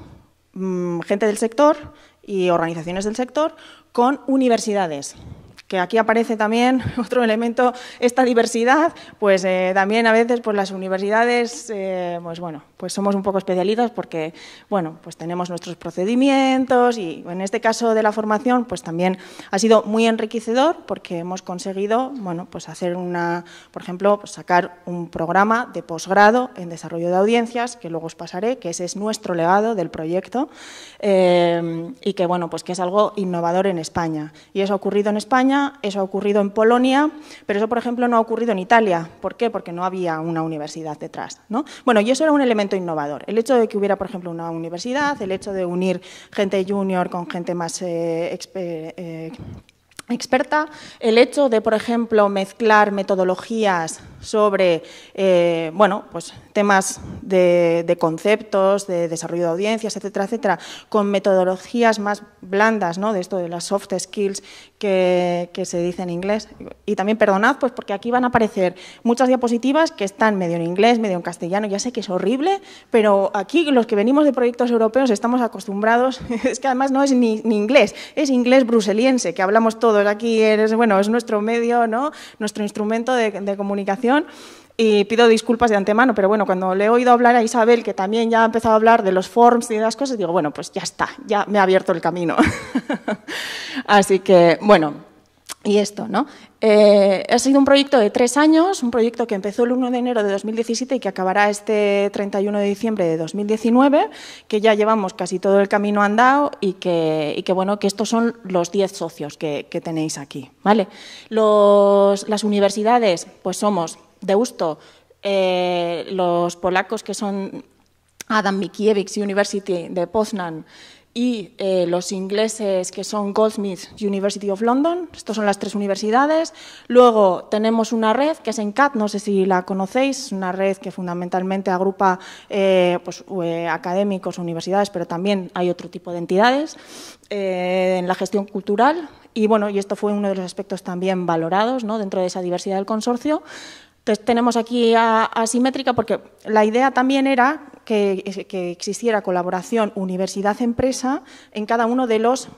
mm, gente del sector y organizaciones del sector con universidades que aquí aparece también *laughs* otro elemento, esta diversidad, pues eh, también a veces pues las universidades, eh, pues bueno, pues somos un poco especialistas porque, bueno, pues tenemos nuestros procedimientos y en este caso de la formación, pues también ha sido muy enriquecedor porque hemos conseguido, bueno, pues hacer una, por ejemplo, sacar un programa de posgrado en desarrollo de audiencias, que luego os pasaré, que ese es nuestro legado del proyecto eh, y que, bueno, pues que es algo innovador en España. Y eso ha ocurrido en España eso ha ocurrido en Polonia, pero eso, por ejemplo, no ha ocurrido en Italia. ¿Por qué? Porque no había una universidad detrás. ¿no? Bueno, y eso era un elemento innovador. El hecho de que hubiera, por ejemplo, una universidad, el hecho de unir gente junior con gente más eh, eh, experta, el hecho de, por ejemplo, mezclar metodologías sobre, eh, bueno, pues temas de, conceptos, de desarrollo de audiencias, etcétera, etcétera, con metodologías más blandas, ¿no? De esto de las soft skills que, se dice en inglés. Y también perdonad, pues porque aquí van a aparecer muchas diapositivas que están medio en inglés, medio en castellano. Ya sé que es horrible, pero aquí los que venimos de proyectos europeos estamos acostumbrados. *laughs* Es que además no es ni, inglés, es inglés bruseliense, que hablamos todos aquí. Es, bueno, es nuestro medio, ¿no? Nuestro instrumento de, de comunicación. Y pido disculpas de antemano, pero bueno, cuando le he oído hablar a Isabel, que también ya ha empezado a hablar de los forms y de las cosas, digo, bueno, pues ya está, ya me ha abierto el camino. *laughs* Así que, bueno, y esto, ¿no? Eh, ha sido un proyecto de tres años, un proyecto que empezó el 1 de enero de 2017 y que acabará este 31 de diciembre de 2019, que ya llevamos casi todo el camino andado y que, bueno, que estos son los 10 socios que, tenéis aquí, ¿vale? las universidades, pues somos de gusto, eh, los polacos que son Adam Mickiewicz University de Poznan y eh, los ingleses que son Goldsmith University of London. Estas son las tres universidades. Luego tenemos una red que es ENCAT, no sé si la conocéis, una red que fundamentalmente agrupa eh, pues, académicos, universidades, pero también hay otro tipo de entidades en la gestión cultural. Y bueno, y esto fue uno de los aspectos también valorados dentro de esa diversidad del consorcio. Entonces tenemos aquí a Asimétrica porque la idea también era que, existiera colaboración universidad-empresa en cada uno de los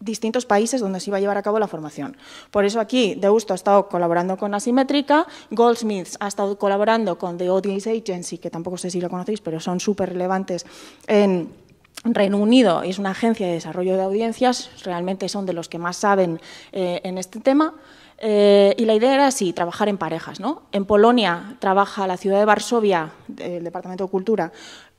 distintos países donde se iba a llevar a cabo la formación. Por eso aquí Deusto ha estado colaborando con Asimétrica, Goldsmiths ha estado colaborando con The Audience Agency, que tampoco sé si lo conocéis, pero son súper relevantes en Reino Unido, es una agencia de desarrollo de audiencias, realmente son de los que más saben eh, en este tema. Eh, y la idea era así, trabajar en parejas. ¿no? En Polonia trabaja la ciudad de Varsovia, el Departamento de Cultura,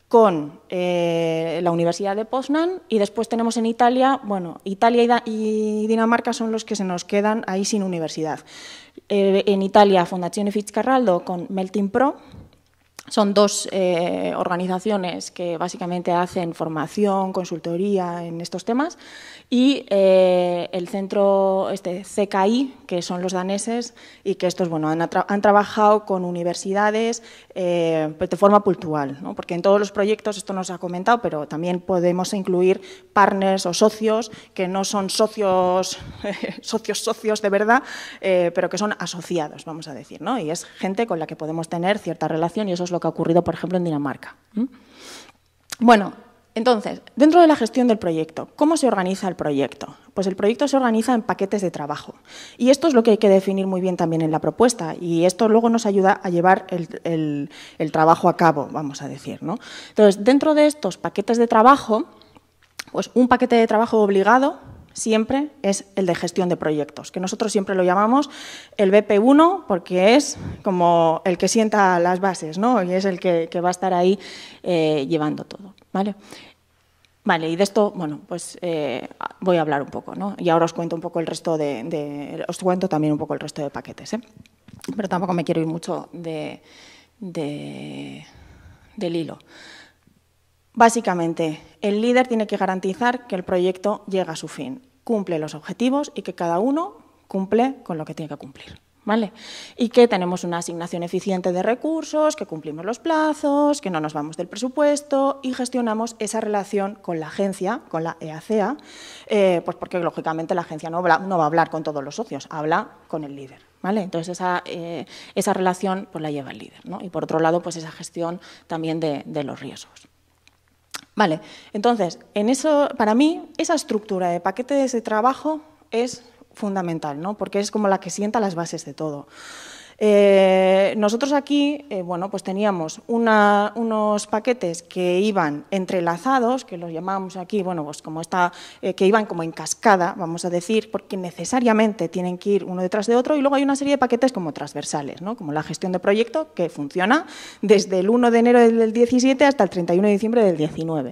con eh, la Universidad de Poznan y después tenemos en Italia, bueno, Italia y, Dinamarca son los que se nos quedan ahí sin universidad. Eh, en Italia, Fundación Fitzcarraldo con Melting Pro, son dos eh, organizaciones que básicamente hacen formación, consultoría en estos temas y eh, el centro este CKI, que son los daneses y que estos bueno, han, trabajado con universidades eh, de forma puntual, porque en todos los proyectos, esto nos ha comentado, pero también podemos incluir partners o socios que no son socios, *laughs* socios, socios de verdad, pero que son asociados, vamos a decir, ¿no? y es gente con la que podemos tener cierta relación y eso es lo que ha ocurrido, por ejemplo, en Dinamarca. Bueno, entonces, dentro de la gestión del proyecto, ¿cómo se organiza el proyecto? Pues el proyecto se organiza en paquetes de trabajo. Y esto es lo que hay que definir muy bien también en la propuesta. Y esto luego nos ayuda a llevar el, el trabajo a cabo, vamos a decir. ¿no? Entonces, dentro de estos paquetes de trabajo, pues un paquete de trabajo obligado siempre es el de gestión de proyectos, que nosotros siempre lo llamamos el BP1 porque es como el que sienta las bases ¿no? y es el que, va a estar ahí eh, llevando todo. ¿vale? Vale, y de esto, bueno, pues eh, voy a hablar un poco, ¿no? Y ahora os cuento un poco el resto de, os cuento también un poco el resto de paquetes, ¿eh? Pero tampoco me quiero ir mucho de del hilo. Básicamente, el líder tiene que garantizar que el proyecto llega a su fin, cumple los objetivos y que cada uno cumple con lo que tiene que cumplir. ¿Vale? Y que tenemos una asignación eficiente de recursos, que cumplimos los plazos, que no nos vamos del presupuesto y gestionamos esa relación con la agencia, con la EACA, eh, pues porque lógicamente la agencia no, va a hablar con todos los socios, habla con el líder. ¿Vale? Entonces eh, esa, relación pues, la lleva el líder. ¿no? Y por otro lado, pues esa gestión también de los riesgos. Vale, entonces, en eso, para mí, esa estructura de paquetes de trabajo es fundamental, ¿no? porque es como la que sienta las bases de todo. Eh, nosotros aquí, eh, bueno, pues teníamos unos paquetes que iban entrelazados, que los llamábamos aquí, bueno, pues como está, eh, que iban como en cascada, vamos a decir, porque necesariamente tienen que ir uno detrás de otro, y luego hay una serie de paquetes como transversales, Como la gestión de proyecto, que funciona desde el 1 de enero del 17 hasta el 31 de diciembre del 19.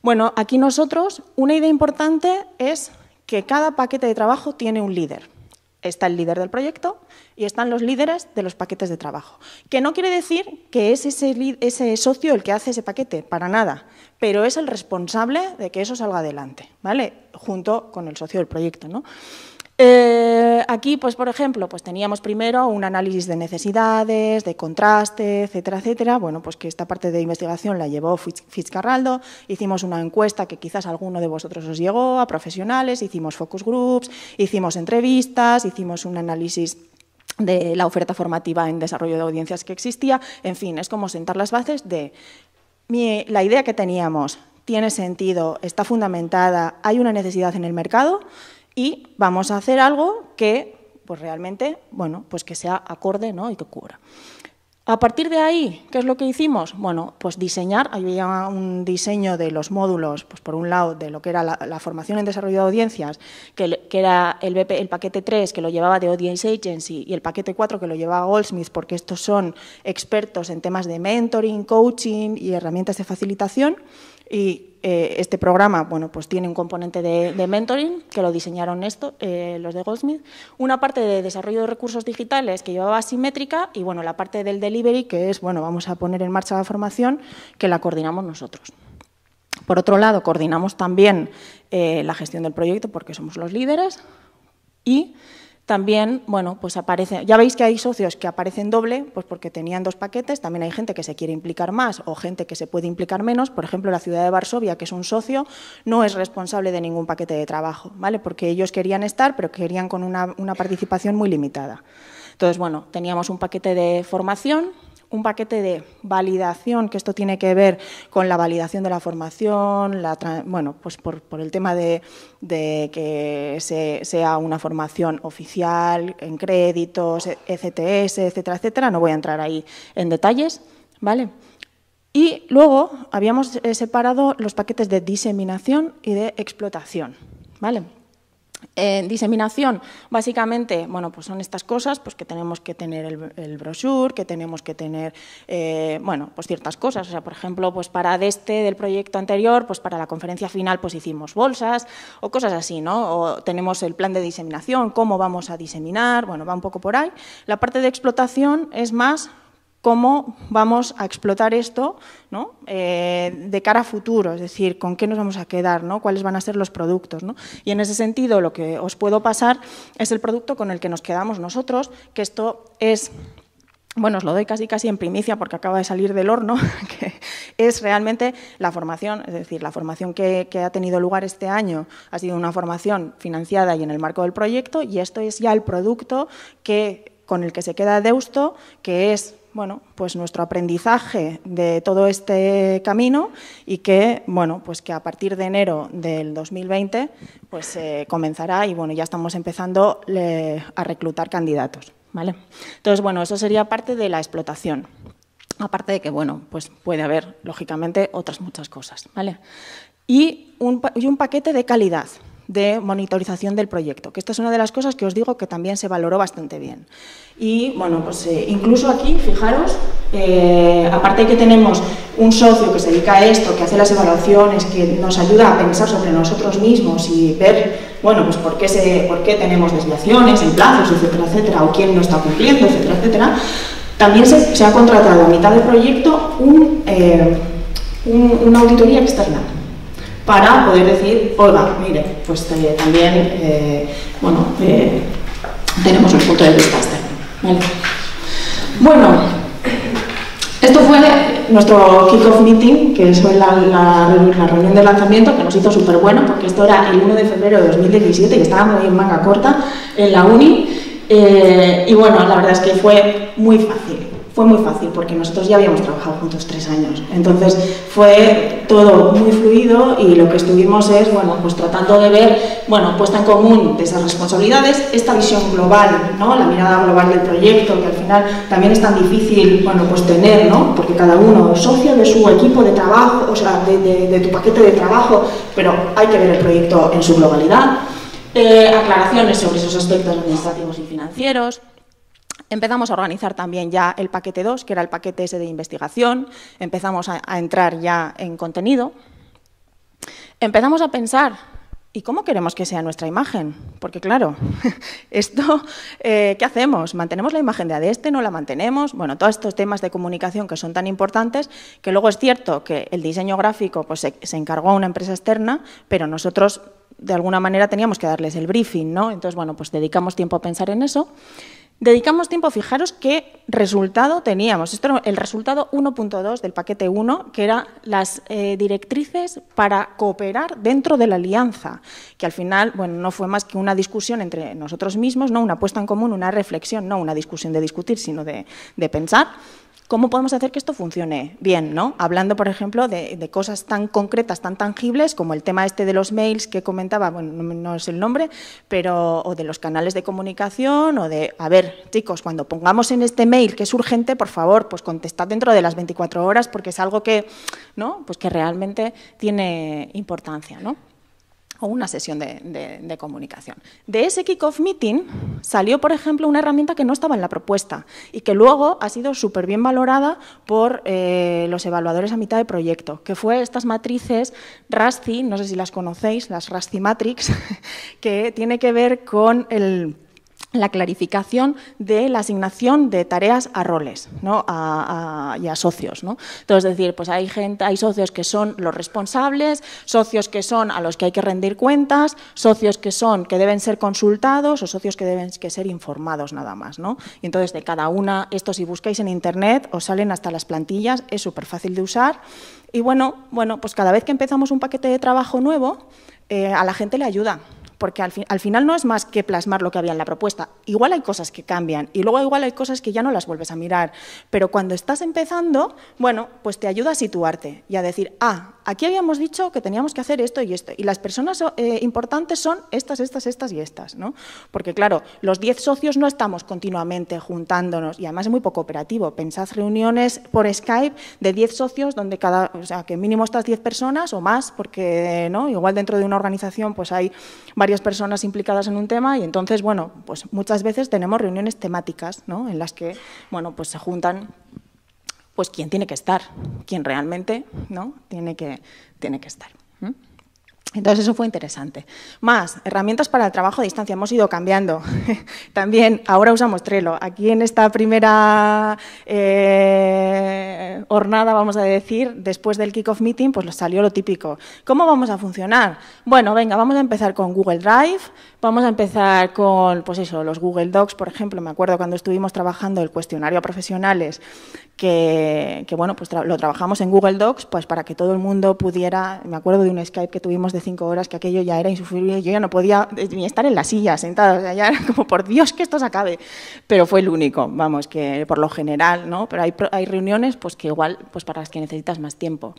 Bueno, aquí nosotros, una idea importante es que cada paquete de trabajo tiene un líder está el líder del proyecto y están los líderes de los paquetes de trabajo. Que no quiere decir que es ese, socio el que hace ese paquete, para nada, pero es el responsable de que eso salga adelante, ¿vale? Junto con el socio del proyecto, ¿no? Eh, aquí, pues, por ejemplo, pues teníamos primero un análisis de necesidades, de contraste, etcétera, etcétera. Bueno, pues que esta parte de investigación la llevó Fitzcarraldo. Hicimos una encuesta que quizás alguno de vosotros os llegó a profesionales, hicimos focus groups, hicimos entrevistas, hicimos un análisis de la oferta formativa en desarrollo de audiencias que existía. En fin, es como sentar las bases de la idea que teníamos. ¿Tiene sentido? ¿Está fundamentada? ¿Hay una necesidad en el mercado? y vamos a hacer algo que pues realmente, bueno, pues que sea acorde ¿no? y que cubra. A partir de ahí, ¿qué es lo que hicimos? Bueno, pues diseñar, había un diseño de los módulos, pues por un lado, de lo que era la, formación en desarrollo de audiencias, que, era el, el paquete 3 que lo llevaba de Audience Agency y el paquete 4 que lo llevaba Goldsmith, porque estos son expertos en temas de mentoring, coaching y herramientas de facilitación. Y eh, este programa bueno, pues tiene un componente de, mentoring, que lo diseñaron esto, eh, los de Goldsmith, una parte de desarrollo de recursos digitales que llevaba simétrica y bueno, la parte del delivery, que es, bueno, vamos a poner en marcha la formación, que la coordinamos nosotros. Por otro lado, coordinamos también eh, la gestión del proyecto porque somos los líderes y también, bueno, pues aparecen, ya veis que hay socios que aparecen doble, pues porque tenían dos paquetes, también hay gente que se quiere implicar más o gente que se puede implicar menos, por ejemplo, la ciudad de Varsovia, que es un socio, no es responsable de ningún paquete de trabajo, ¿vale? Porque ellos querían estar, pero querían con una, una participación muy limitada. Entonces, bueno, teníamos un paquete de formación, un paquete de validación, que esto tiene que ver con la validación de la formación, la, bueno, pues por, el tema de, que sea una formación oficial, en créditos, ECTS, etcétera, etcétera. No voy a entrar ahí en detalles, ¿vale? Y luego habíamos eh, separado los paquetes de diseminación y de explotación, ¿vale? En eh, diseminación, básicamente, bueno, pues son estas cosas, pues que tenemos que tener el, brochure, que tenemos que tener, eh, bueno, pues ciertas cosas. O sea, por ejemplo, pues para este del proyecto anterior, pues para la conferencia final, pues hicimos bolsas o cosas así, ¿no? O tenemos el plan de diseminación, cómo vamos a diseminar, bueno, va un poco por ahí. La parte de explotación es más cómo vamos a explotar esto eh, de cara a futuro, es decir, con qué nos vamos a quedar, cuáles van a ser los productos. Y en ese sentido, lo que os puedo pasar es el producto con el que nos quedamos nosotros, que esto es bueno, os lo doy casi casi en primicia porque acaba de salir del horno, *laughs* que es realmente la formación, es decir, la formación que, ha tenido lugar este año ha sido una formación financiada y en el marco del proyecto y esto es ya el producto que, con el que se queda Deusto, que es bueno, pues nuestro aprendizaje de todo este camino y que, bueno, pues que a partir de enero del 2020 pues eh, comenzará y bueno, ya estamos empezando eh, a reclutar candidatos, ¿vale? Entonces, bueno, eso sería parte de la explotación. Aparte de que, bueno, pues puede haber, lógicamente, otras muchas cosas, ¿vale? y un paquete de calidad, de monitorización del proyecto, que esta es una de las cosas que os digo que también se valoró bastante bien. Y bueno, pues eh, incluso aquí, fijaros, eh, aparte de que tenemos un socio que se dedica a esto, que hace las evaluaciones, que nos ayuda a pensar sobre nosotros mismos y ver, bueno, pues por qué, se, por qué tenemos desviaciones en plazos, etcétera, etcétera, o quién no está cumpliendo, etcétera, etcétera, también se, ha contratado a mitad del proyecto eh, una auditoría externa para poder decir, hola, mire, pues eh, también, eh, bueno, eh, tenemos un punto de vista este". Bueno, esto fue nuestro kickoff meeting, que fue la, reunión de lanzamiento, que nos hizo súper bueno, porque esto era el 1 de febrero de 2017 y estábamos en manga corta en la uni. y bueno, la verdad es que fue muy fácil fue muy fácil porque nosotros ya habíamos trabajado juntos tres años. Entonces fue todo muy fluido y lo que estuvimos es, bueno, pues tratando de ver, bueno, puesta en común de esas responsabilidades, esta visión global, ¿no? La mirada global del proyecto, que al final también es tan difícil, bueno, pues tener, ¿no? Porque cada uno es socio de su equipo de trabajo, o sea, de, tu paquete de trabajo, pero hay que ver el proyecto en su globalidad. Eh, aclaraciones sobre esos aspectos administrativos y financieros, Empezamos a organizar también ya el paquete 2, que era el paquete ese de investigación, empezamos a, entrar ya en contenido. Empezamos a pensar ¿Y cómo queremos que sea nuestra imagen? Porque claro, *laughs* esto, eh, ¿qué hacemos? ¿Mantenemos la imagen de Adeste? ¿No la mantenemos? Bueno, todos estos temas de comunicación que son tan importantes, que luego es cierto que el diseño gráfico pues, se, encargó a una empresa externa, pero nosotros de alguna manera teníamos que darles el briefing, ¿no? Entonces, bueno, pues dedicamos tiempo a pensar en eso. Dedicamos tiempo, a fijaros qué resultado teníamos. Esto era el resultado 1.2 del paquete 1, que era las eh, directrices para cooperar dentro de la alianza, que al final, bueno, no fue más que una discusión entre nosotros mismos, no una puesta en común, una reflexión, no una discusión de discutir, sino de pensar. ¿Cómo podemos hacer que esto funcione bien? ¿no? Hablando, por ejemplo, de, cosas tan concretas, tan tangibles, como el tema este de los mails que comentaba, bueno, no, es el nombre, pero o de los canales de comunicación, o de, a ver, chicos, cuando pongamos en este mail que es urgente, por favor, pues contestad dentro de las 24 horas, porque es algo que, ¿no? pues que realmente tiene importancia. ¿no? o una sesión de, comunicación. De ese kickoff meeting salió, por ejemplo, una herramienta que no estaba en la propuesta y que luego ha sido súper bien valorada por eh, los evaluadores a mitad de proyecto, que fue estas matrices RASCI, no sé si las conocéis, las RASCI Matrix, *laughs* que tiene que ver con el la clarificación de la asignación de tareas a roles a, y a socios. ¿no? Entonces, es decir, pues hay, gente, hay socios que son los responsables, socios que son a los que hay que rendir cuentas, socios que son que deben ser consultados o socios que deben que ser informados nada más. ¿no? Y entonces, de cada una, esto si buscáis en Internet, os salen hasta las plantillas, es súper fácil de usar. Y bueno, bueno, pues cada vez que empezamos un paquete de trabajo nuevo, eh, a la gente le ayuda porque al, final no es más que plasmar lo que había en la propuesta. Igual hay cosas que cambian y luego igual hay cosas que ya no las vuelves a mirar, pero cuando estás empezando, bueno, pues te ayuda a situarte y a decir, ah, aquí habíamos dicho que teníamos que hacer esto y esto, y las personas eh, importantes son estas, estas, estas y estas, ¿no? Porque claro, los 10 socios no estamos continuamente juntándonos y además es muy poco operativo. Pensad reuniones por Skype de 10 socios donde cada, o sea, que mínimo estas 10 personas o más, porque, ¿no? Igual dentro de una organización pues hay varias personas implicadas en un tema y entonces, bueno, pues muchas veces tenemos reuniones temáticas, ¿no? En las que, bueno, pues se juntan pues quien tiene que estar, quien realmente, ¿no? Tiene que, tiene que estar. Entonces eso fue interesante. Más, herramientas para el trabajo a distancia. Hemos ido cambiando. *laughs* También ahora usamos Trello. Aquí en esta primera eh, hornada, vamos a decir, después del kickoff meeting, pues nos salió lo típico. ¿Cómo vamos a funcionar? Bueno, venga, vamos a empezar con Google Drive, Vamos a empezar con, pues eso, los Google Docs, por ejemplo. Me acuerdo cuando estuvimos trabajando el cuestionario a profesionales, que, bueno, pues lo trabajamos en Google Docs, pues para que todo el mundo pudiera. Me acuerdo de un Skype que tuvimos de cinco horas, que aquello ya era insufrible. Yo ya no podía eh, ni estar en la silla sentada. O ya era como, por Dios, que esto se acabe. Pero fue el único, vamos, que por lo general, ¿no? Pero hay, hay reuniones, pues que igual, pues para las que necesitas más tiempo.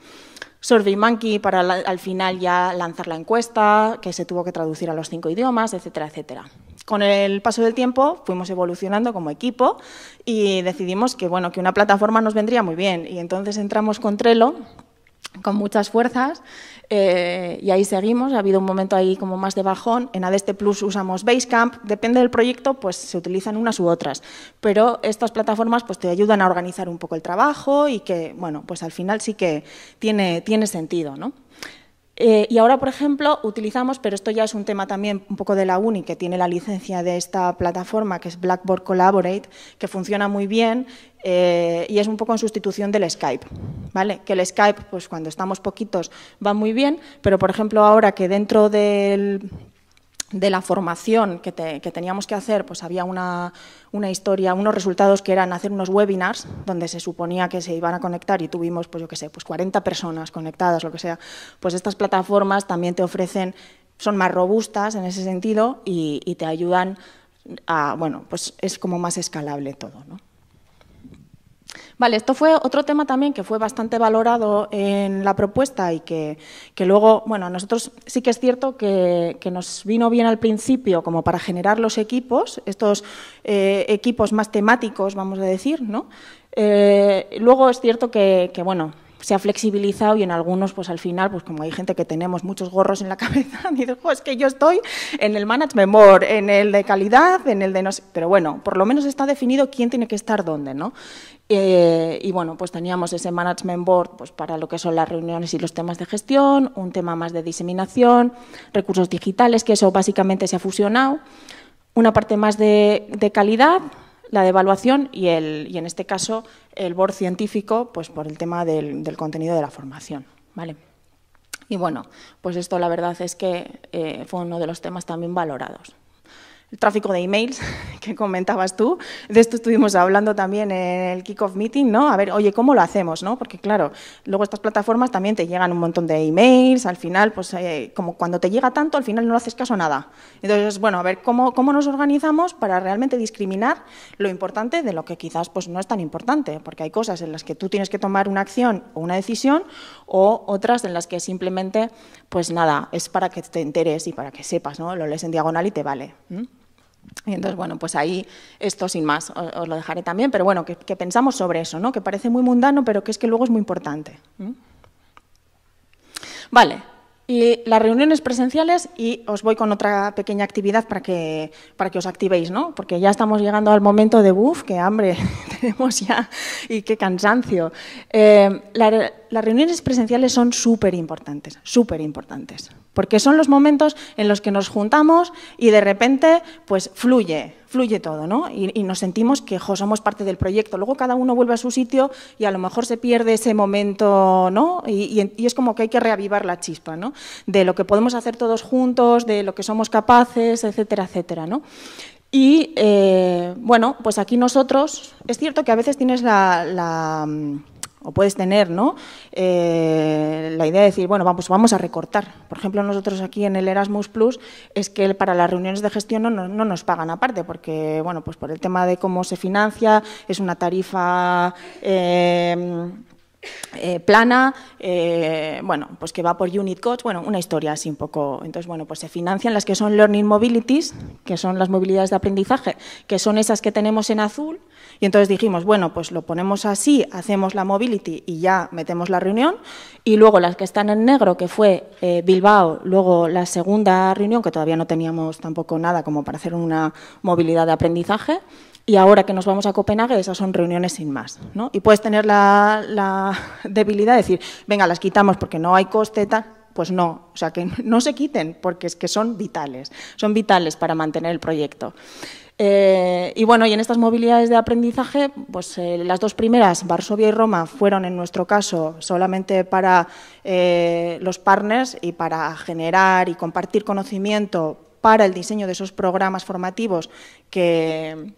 SurveyMonkey Monkey para al final ya lanzar la encuesta, que se tuvo que traducir a los cinco idiomas, etcétera, etcétera. Con el paso del tiempo fuimos evolucionando como equipo y decidimos que, bueno, que una plataforma nos vendría muy bien. Y entonces entramos con Trello con muchas fuerzas eh, y ahí seguimos, ha habido un momento ahí como más de bajón. En Adeste Plus usamos Basecamp, depende del proyecto, pues se utilizan unas u otras. Pero estas plataformas pues te ayudan a organizar un poco el trabajo y que, bueno, pues al final sí que tiene, tiene sentido, ¿no? Eh, y ahora, por ejemplo, utilizamos, pero esto ya es un tema también un poco de la UNI, que tiene la licencia de esta plataforma, que es Blackboard Collaborate, que funciona muy bien eh, y es un poco en sustitución del Skype, ¿vale? Que el Skype, pues cuando estamos poquitos, va muy bien, pero, por ejemplo, ahora que dentro del de la formación que, teníamos que hacer, pues había una, historia, unos resultados que eran hacer unos webinars donde se suponía que se iban a conectar y tuvimos, pues yo qué sé, pues 40 personas conectadas, lo que sea. Pues estas plataformas también te ofrecen, son más robustas en ese sentido y, y te ayudan a, bueno, pues es como más escalable todo, ¿no? Vale, esto fue otro tema también que fue bastante valorado en la propuesta y que, luego, bueno, a nosotros sí que es cierto que, nos vino bien al principio como para generar los equipos, estos eh, equipos más temáticos, vamos a decir, ¿no? Eh, luego es cierto que bueno, se ha flexibilizado y en algunos, pues al final, pues como hay gente que tenemos muchos gorros en la *laughs* cabeza, y dijo es que yo estoy en el management board, en el de calidad, en el de no sé, pero bueno, por lo menos está definido quién tiene que estar dónde, ¿no? Eh, y bueno, pues teníamos ese management board pues, para lo que son las reuniones y los temas de gestión, un tema más de diseminación, recursos digitales, que eso básicamente se ha fusionado, una parte más de calidad, la devaluación y, el, y en este caso el board científico pues por el tema del, del contenido de la formación. ¿vale? Y bueno, pues esto la verdad es que eh, fue uno de los temas también valorados el tráfico de emails *laughs* que comentabas tú. De esto estuvimos hablando también en el kickoff meeting, ¿no? A ver, oye, ¿cómo lo hacemos, Porque claro, luego estas plataformas también te llegan un montón de emails, al final, pues eh, como cuando te llega tanto, al final no haces caso a nada. Entonces, bueno, a ver, ¿cómo, ¿cómo nos organizamos para realmente discriminar lo importante de lo que quizás pues no es tan importante? Porque hay cosas en las que tú tienes que tomar una acción o una decisión o otras en las que simplemente, pues nada, es para que te enteres y para que sepas, ¿no? Lo lees en diagonal y te vale. Y entonces, bueno, pues ahí esto sin más os, lo dejaré también, pero bueno, que, pensamos sobre eso, ¿no? Que parece muy mundano, pero que es que luego es muy importante. Vale, y las reuniones presenciales y os voy con otra pequeña actividad para que, os activéis, ¿no? Porque ya estamos llegando al momento de buf, qué hambre *laughs* tenemos ya y qué cansancio. Eh, las reuniones presenciales son súper importantes, súper importantes porque son los momentos en los que nos juntamos y de repente pues fluye, fluye todo, ¿no? Y, nos sentimos que somos parte del proyecto. Luego cada uno vuelve a su sitio y a lo mejor se pierde ese momento, ¿no? Y, es como que hay que reavivar la chispa, ¿no? De lo que podemos hacer todos juntos, de lo que somos capaces, etcétera, etcétera, ¿no? Y eh, bueno, pues aquí nosotros, es cierto que a veces tienes la mm, o puedes tener ¿no? Eh, la idea de decir, bueno, vamos, vamos a recortar. Por ejemplo, nosotros aquí en el Erasmus Plus es que para las reuniones de gestión no, nos pagan aparte, porque bueno, pues por el tema de cómo se financia, es una tarifa eh, eh, plana, bueno, pues que va por unit cost, bueno, una historia así un poco. Entonces, bueno, pues se financian las que son learning mobilities, que son las movilidades de aprendizaje, que son esas que tenemos en azul, y entonces dijimos, bueno, pues lo ponemos así, hacemos la mobility y ya metemos la reunión. Y luego las que están en negro, que fue eh, Bilbao, luego la segunda reunión, que todavía no teníamos tampoco nada como para hacer una movilidad de aprendizaje. Y ahora que nos vamos a Copenhague, esas son reuniones sin más. Y puedes tener la, la *laughs* debilidad de decir, venga, las quitamos porque no hay coste, tal. Pues no, o sea, que *laughs* no se quiten porque es que son vitales, son vitales para mantener el proyecto. Eh, y bueno, y en estas movilidades de aprendizaje, pues eh, las dos primeras, Varsovia y Roma, fueron en nuestro caso solamente para eh, los partners y para generar y compartir conocimiento para el diseño de esos programas formativos que,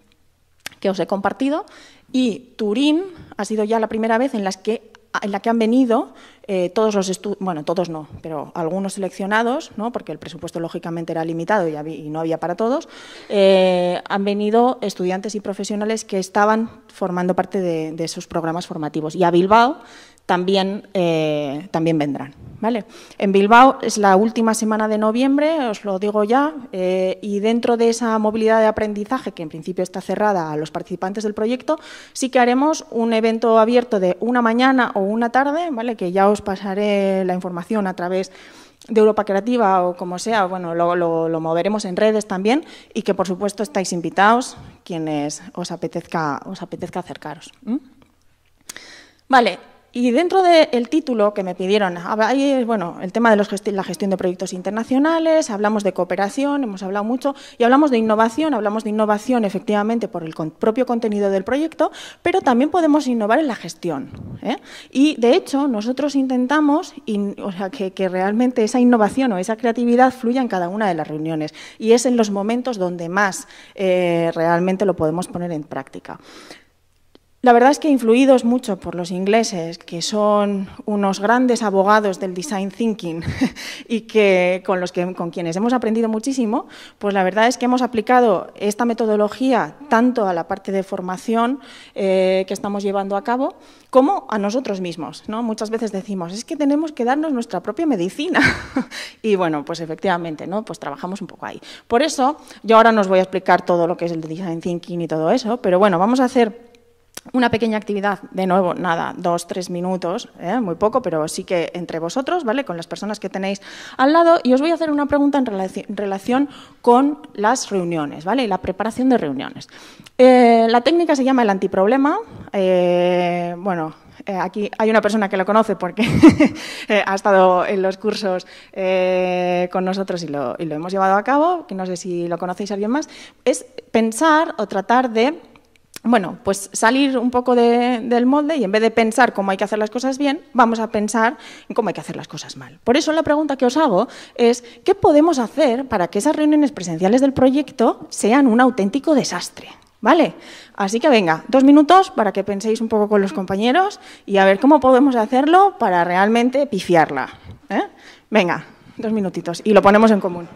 que os he compartido. Y Turín ha sido ya la primera vez en las que en la que han venido eh, todos los estudios, bueno, todos no, pero algunos seleccionados, ¿no? porque el presupuesto lógicamente era limitado y, no había para todos, eh, han venido estudiantes y profesionales que estaban formando parte de, de esos programas formativos. Y a Bilbao también, eh, también vendrán. ¿vale? En Bilbao es la última semana de noviembre, os lo digo ya, eh, y dentro de esa movilidad de aprendizaje, que en principio está cerrada a los participantes del proyecto, sí que haremos un evento abierto de una mañana o una tarde, ¿vale? que ya os pasaré la información a través de Europa Creativa o como sea, bueno, lo, lo, moveremos en redes también y que por supuesto estáis invitados quienes os apetezca, os apetezca acercaros. Vale, y dentro del título que me pidieron, bueno, el tema de la gestión de proyectos internacionales, hablamos de cooperación, hemos hablado mucho, y hablamos de innovación, hablamos de innovación efectivamente por el propio contenido del proyecto, pero también podemos innovar en la gestión. ¿eh? Y de hecho, nosotros intentamos o sea, que, realmente esa innovación o esa creatividad fluya en cada una de las reuniones, y es en los momentos donde más eh, realmente lo podemos poner en práctica. La verdad es que influidos mucho por los ingleses, que son unos grandes abogados del design thinking *laughs* y que con los que con quienes hemos aprendido muchísimo, pues la verdad es que hemos aplicado esta metodología tanto a la parte de formación eh, que estamos llevando a cabo como a nosotros mismos. ¿no? Muchas veces decimos es que tenemos que darnos nuestra propia medicina *laughs* y bueno, pues efectivamente, no, pues trabajamos un poco ahí. Por eso yo ahora no os voy a explicar todo lo que es el design thinking y todo eso, pero bueno, vamos a hacer una pequeña actividad, de nuevo, nada, dos, tres minutos, ¿eh? muy poco, pero sí que entre vosotros, ¿vale? Con las personas que tenéis al lado. Y os voy a hacer una pregunta en relación con las reuniones, ¿vale? Y la preparación de reuniones. Eh, la técnica se llama el antiproblema. Eh, bueno, aquí hay una persona que lo conoce porque *laughs* ha estado en los cursos con nosotros y lo, y lo hemos llevado a cabo, que no sé si lo conocéis alguien más, es pensar o tratar de bueno, pues salir un poco del molde y en vez de pensar cómo hay que hacer las cosas bien, vamos a pensar en cómo hay que hacer las cosas mal. Por eso la pregunta que os hago es, ¿qué podemos hacer para que esas reuniones presenciales del proyecto sean un auténtico desastre? ¿Vale? Así que venga, dos minutos para que penséis un poco con los compañeros y a ver cómo podemos hacerlo para realmente pifiarla. ¿eh? Venga, dos minutitos y lo ponemos en común.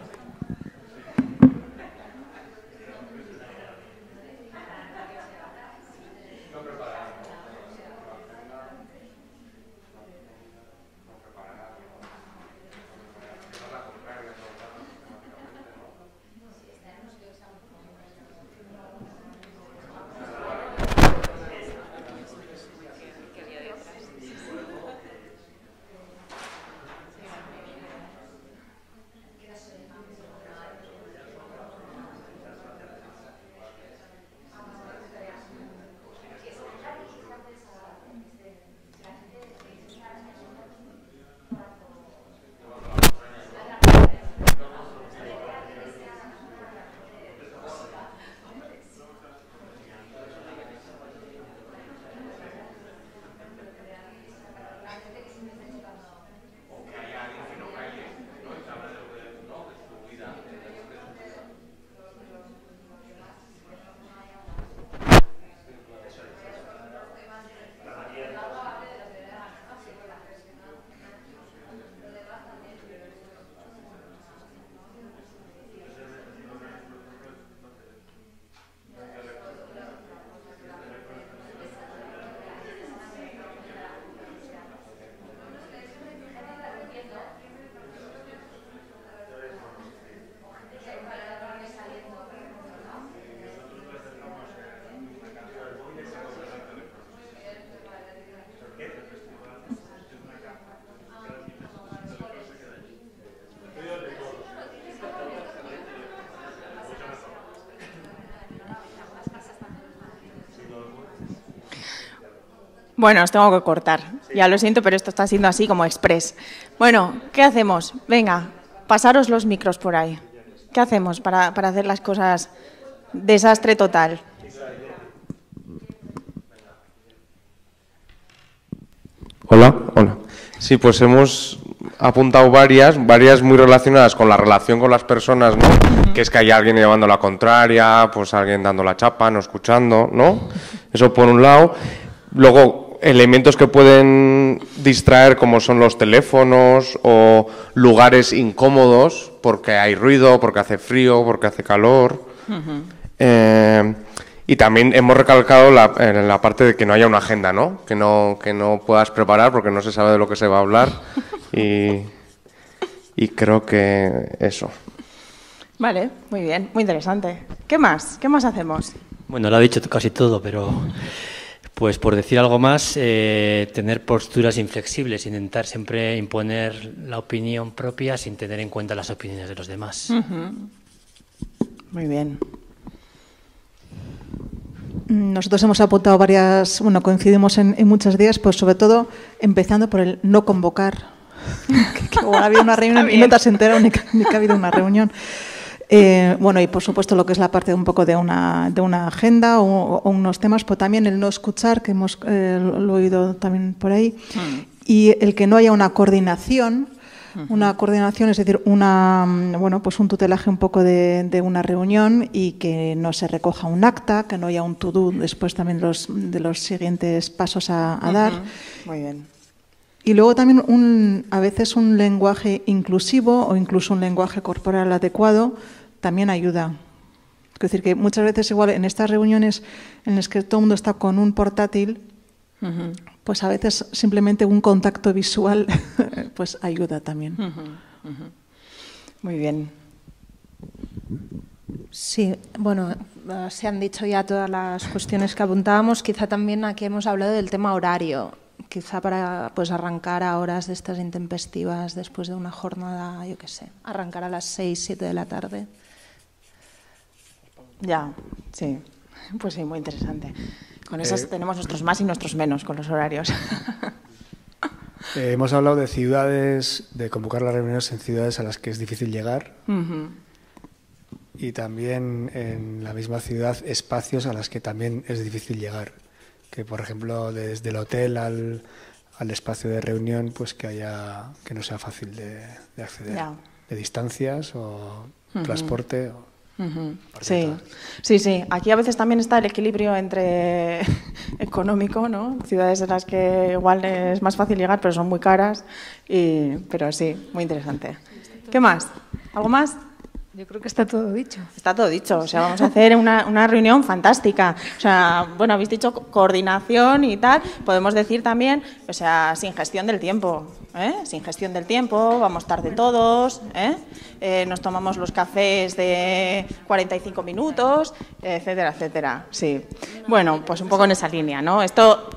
Bueno, os tengo que cortar. Ya lo siento, pero esto está siendo así como express. Bueno, ¿qué hacemos? Venga, pasaros los micros por ahí. ¿Qué hacemos para, hacer las cosas desastre total? Hola, hola. Sí, pues hemos apuntado varias, varias muy relacionadas con la relación con las personas, ¿no? Que es que hay alguien llevando la contraria, pues alguien dando la chapa, no escuchando, ¿no? Eso por un lado. Luego, elementos que pueden distraer como son los teléfonos o lugares incómodos porque hay ruido, porque hace frío, porque hace calor. Eh, y también hemos recalcado la, en la parte de que no haya una agenda, ¿no? Que, ¿no? que no puedas preparar porque no se sabe de lo que se va a hablar. *laughs* y, y creo que eso. Vale, muy bien, muy interesante. ¿Qué más? ¿Qué más hacemos? Bueno, lo ha dicho casi todo, pero pues por decir algo más, eh, tener posturas inflexibles, intentar siempre imponer la opinión propia sin tener en cuenta las opiniones de los demás. Muy bien. Nosotros hemos apuntado varias, bueno, coincidimos en, muchas días, pues sobre todo empezando por el no convocar. *laughs* que, ha habido una *laughs* reunión y no te has enterado ni que ha habido una reunión. Eh, bueno, y por supuesto lo que es la parte un poco de una, de una agenda o, unos temas, pero pues también el no escuchar, que hemos eh, lo he oído también por ahí, mm. y el que no haya una coordinación. Una coordinación, es decir, una, mm, bueno, pues un tutelaje un poco de, una reunión y que no se recoja un acta, que no haya un to-do después también los, de los siguientes pasos a, dar. Muy bien. Y luego también un, a veces un lenguaje inclusivo o incluso un lenguaje corporal adecuado, también ayuda. Es decir, que muchas veces igual en estas reuniones en las que todo el mundo está con un portátil, pues a veces simplemente un contacto visual *laughs* pues ayuda también. Muy bien. Sí, bueno, se han dicho ya todas las cuestiones que apuntábamos. Quizá también aquí hemos hablado del tema horario. Quizá para pues arrancar a horas de estas intempestivas después de una jornada, yo qué sé, arrancar a las 6, 7 de la tarde. Ya, sí. *laughs* Pues sí, muy interesante. Con eso eh, tenemos nuestros más y nuestros menos con los horarios. *laughs* Eh, hemos hablado de ciudades, de convocar las reuniones en ciudades a las que es difícil llegar. Y también en la misma ciudad espacios a las que también es difícil llegar. Que por ejemplo desde el hotel al, espacio de reunión, pues que haya que no sea fácil de, acceder. De distancias o transporte. Sí. sí, sí. Aquí a veces también está el equilibrio entre *laughs* económico, ¿no? Ciudades en las que igual es más fácil llegar, pero son muy caras. Pero sí, muy interesante. ¿Qué más? ¿Algo más? Yo creo que está todo dicho. Está todo dicho. O sea, vamos a hacer una, una, reunión fantástica. O sea, bueno, habéis dicho coordinación y tal. Podemos decir también, o sea, sin gestión del tiempo. ¿eh? sin gestión del tiempo, vamos tarde todos, ¿eh? Eh, nos tomamos los cafés de 45 minutos, etcétera, etcétera. Sí. Bueno, pues un poco en esa línea, ¿no? Esto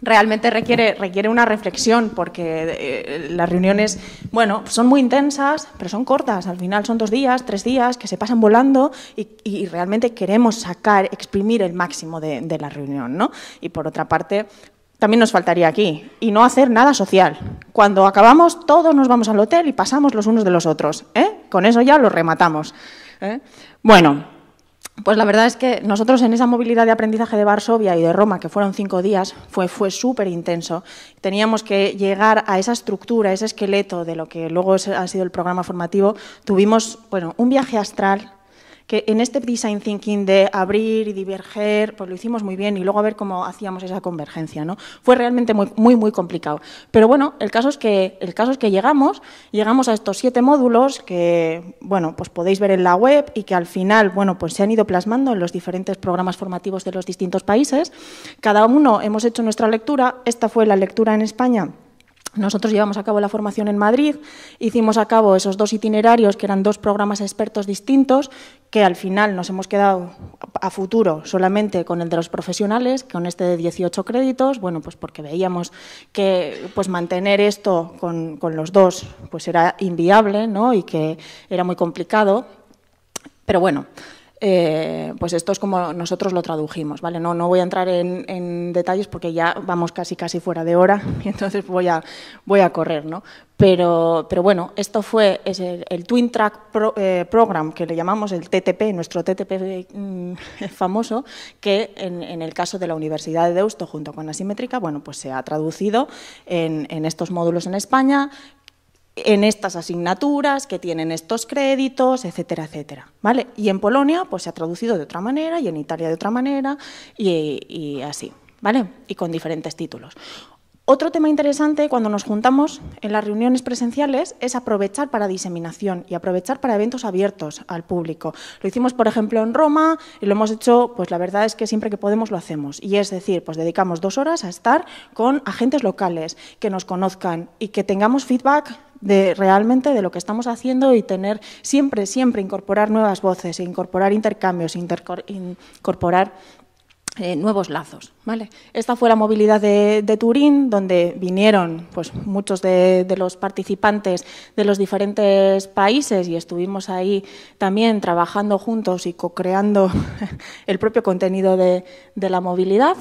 realmente requiere, requiere una reflexión porque las reuniones, bueno, son muy intensas, pero son cortas. Al final son dos días, tres días que se pasan volando y, realmente queremos sacar, exprimir el máximo de, de, la reunión, ¿no? Y por otra parte, también nos faltaría aquí, y no hacer nada social. Cuando acabamos, todos nos vamos al hotel y pasamos los unos de los otros. ¿eh? Con eso ya lo rematamos. ¿eh? Bueno, pues la verdad es que nosotros en esa movilidad de aprendizaje de Varsovia y de Roma, que fueron cinco días, fue, fue súper intenso. Teníamos que llegar a esa estructura, ese esqueleto de lo que luego ha sido el programa formativo. Tuvimos bueno, un viaje astral que en este design thinking de abrir y diverger, pues lo hicimos muy bien y luego a ver cómo hacíamos esa convergencia, ¿no? Fue realmente muy, muy, complicado. Pero bueno, el caso es que, el caso es que llegamos, llegamos a estos siete módulos que, bueno, pues podéis ver en la web y que al final, bueno, pues se han ido plasmando en los diferentes programas formativos de los distintos países. Cada uno hemos hecho nuestra lectura, esta fue la lectura en España nosotros llevamos a cabo la formación en Madrid, hicimos a cabo esos dos itinerarios que eran dos programas expertos distintos, que al final nos hemos quedado a futuro solamente con el de los profesionales, con este de 18 créditos, bueno, pues porque veíamos que pues mantener esto con, los dos pues era inviable ¿no? y que era muy complicado. Pero bueno, eh, pues esto es como nosotros lo tradujimos, ¿vale? No, no voy a entrar en, detalles porque ya vamos casi casi fuera de hora *laughs* y entonces voy a, voy a correr, ¿no? Pero, pero bueno, esto fue el, Twin Track eh, Program, que le llamamos el TTP, nuestro TTP mm, *laughs* famoso, que en, el caso de la Universidad de Deusto junto con Asimétrica, bueno, pues se ha traducido en estos módulos en España, en estas asignaturas, que tienen estos créditos, etcétera, etcétera. ¿Vale? Y en Polonia pues, se ha traducido de otra manera y en Italia de otra manera y, así, ¿vale? Y con diferentes títulos. Otro tema interesante cuando nos juntamos en las reuniones presenciales es aprovechar para diseminación y aprovechar para eventos abiertos al público. Lo hicimos, por ejemplo, en Roma y lo hemos hecho, pues la verdad es que siempre que podemos lo hacemos. Y es decir, pues dedicamos dos horas a estar con agentes locales que nos conozcan y que tengamos feedback de realmente de lo que estamos haciendo y tener siempre, siempre incorporar nuevas voces, incorporar intercambios, incorporar eh, nuevos lazos. ¿vale? Esta fue la movilidad de, Turín, donde vinieron pues, muchos de, los participantes de los diferentes países y estuvimos ahí también trabajando juntos y co-creando *laughs* el propio contenido de, de la movilidad.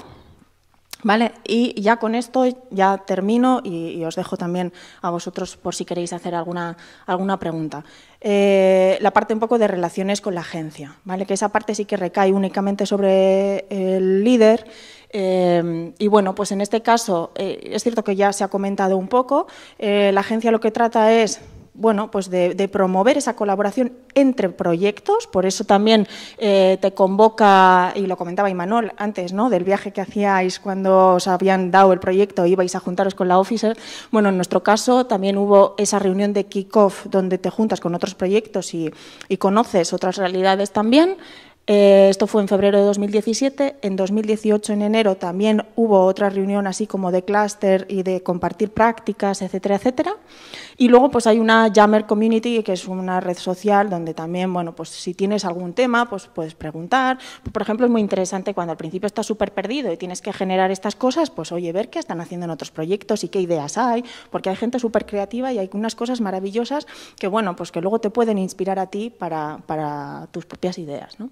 ¿Vale? Y ya con esto ya termino y, os dejo también a vosotros por si queréis hacer alguna, alguna pregunta. Eh, la parte un poco de relaciones con la agencia, ¿vale? Que esa parte sí que recae únicamente sobre el líder. Eh, y bueno, pues en este caso eh, es cierto que ya se ha comentado un poco. la agencia lo que trata es bueno, pues de, promover esa colaboración entre proyectos, por eso también eh, te convoca, y lo comentaba Imanol antes, ¿no? del viaje que hacíais cuando os habían dado el proyecto, ibais a juntaros con la Officer, bueno, en nuestro caso también hubo esa reunión de kickoff donde te juntas con otros proyectos y, conoces otras realidades también, eh, esto fue en febrero de 2017. En 2018, en enero, también hubo otra reunión así como de clúster y de compartir prácticas, etcétera, etcétera. Y luego pues hay una Jammer Community, que es una red social donde también, bueno, pues si tienes algún tema, pues puedes preguntar. Por ejemplo, es muy interesante cuando al principio estás súper perdido y tienes que generar estas cosas, pues oye, ver qué están haciendo en otros proyectos y qué ideas hay, porque hay gente súper creativa y hay unas cosas maravillosas que, bueno, pues que luego te pueden inspirar a ti para, tus propias ideas, ¿no?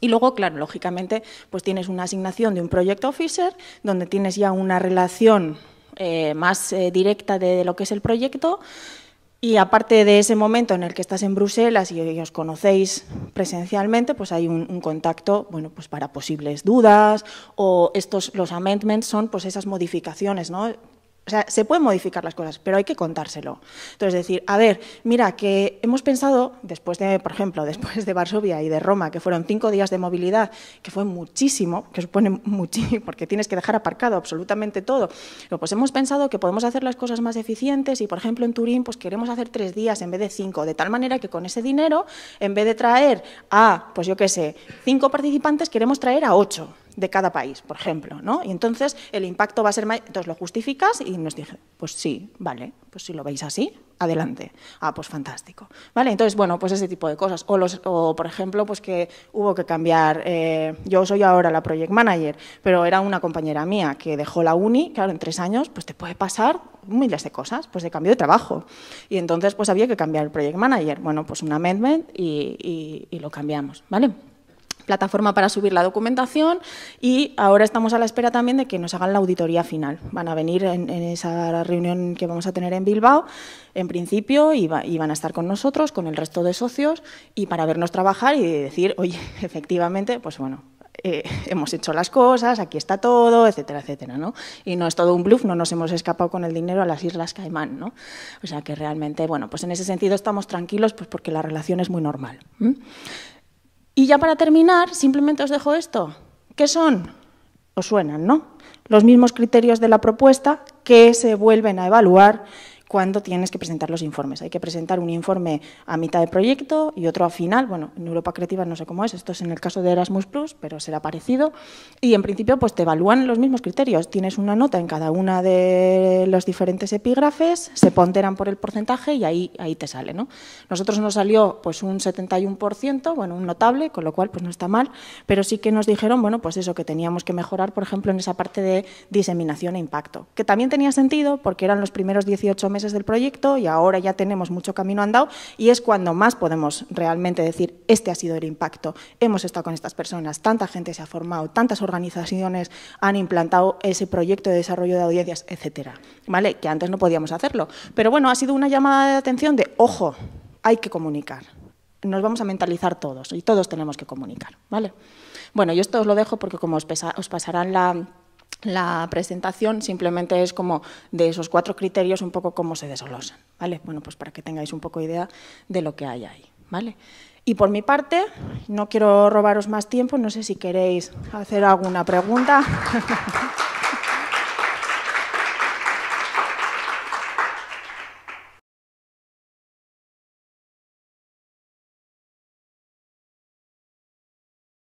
Y luego, claro, lógicamente, pues tienes una asignación de un Project Officer, donde tienes ya una relación eh, más eh, directa de, lo que es el proyecto. Y aparte de ese momento en el que estás en Bruselas y, os conocéis presencialmente, pues hay un, contacto, bueno, pues para posibles dudas o estos los amendments son pues esas modificaciones, ¿no? O sea, se pueden modificar las cosas, pero hay que contárselo. Entonces, decir, a ver, mira, que hemos pensado, después de, por ejemplo, *laughs* después de Varsovia y de Roma, que fueron cinco días de movilidad, que fue muchísimo, que supone *laughs* muchísimo, porque tienes que dejar aparcado absolutamente todo, pues hemos pensado que podemos hacer las cosas más eficientes y, por ejemplo, en Turín, pues queremos hacer tres días en vez de cinco, de tal manera que con ese dinero, en vez de traer a, pues yo qué sé, cinco participantes, queremos traer a ocho de cada país, por ejemplo, ¿no? Y entonces el impacto va a ser mayor. Entonces lo justificas y nos dije, pues sí, vale, pues si lo veis así, adelante. Ah, pues fantástico. ¿Vale? Entonces, bueno, pues ese tipo de cosas. O, los, o por ejemplo, pues que hubo que cambiar. Eh, yo soy ahora la project manager, pero era una compañera mía que dejó la uni, claro, en tres años, pues te puede pasar miles de cosas, pues de cambio de trabajo. Y entonces, pues había que cambiar el project manager. Bueno, pues un amendment y, y lo cambiamos, ¿vale? plataforma para subir la documentación y ahora estamos a la espera también de que nos hagan la auditoría final. Van a venir en, esa reunión que vamos a tener en Bilbao, en principio, y, van a estar con nosotros, con el resto de socios, y para vernos trabajar y decir, oye, *laughs* efectivamente, pues bueno. Eh, hemos hecho las cosas, aquí está todo, etcétera, etcétera, ¿no? Y no es todo un bluff, no nos hemos escapado con el dinero a las Islas Caimán, ¿no? O sea que realmente, bueno, pues en ese sentido estamos tranquilos, pues porque la relación es muy normal. Y ya para terminar, simplemente os dejo esto. ¿Qué son? Os suenan, ¿no? Los mismos criterios de la propuesta que se vuelven a evaluar cuando tienes que presentar los informes. Hay que presentar un informe a mitad de proyecto y otro a final. Bueno, en Europa Creativa no sé cómo es, esto es en el caso de Erasmus Plus, pero será parecido. Y en principio, pues te evalúan los mismos criterios. Tienes una nota en cada una de los diferentes epígrafes, se ponderan por el porcentaje y ahí, ahí te sale. ¿no? Nosotros nos salió pues un 71%, bueno, un notable, con lo cual pues no está mal, pero sí que nos dijeron, bueno, pues eso, que teníamos que mejorar, por ejemplo, en esa parte de diseminación e impacto, que también tenía sentido porque eran los primeros 18 meses del proyecto y ahora ya tenemos mucho camino andado y es cuando más podemos realmente decir, este ha sido el impacto, hemos estado con estas personas, tanta gente se ha formado, tantas organizaciones han implantado ese proyecto de desarrollo de audiencias, etcétera, ¿vale? Que antes no podíamos hacerlo. Pero bueno, ha sido una llamada de atención de, ojo, hay que comunicar, nos vamos a mentalizar todos y todos tenemos que comunicar, ¿vale? Bueno, yo esto os lo dejo porque como os pasarán la la presentación simplemente es como de esos cuatro criterios un poco cómo se desglosan, ¿vale? Bueno, pues para que tengáis un poco idea de lo que hay ahí, ¿vale? Y por mi parte, no quiero robaros más tiempo, no sé si queréis hacer alguna pregunta. *laughs*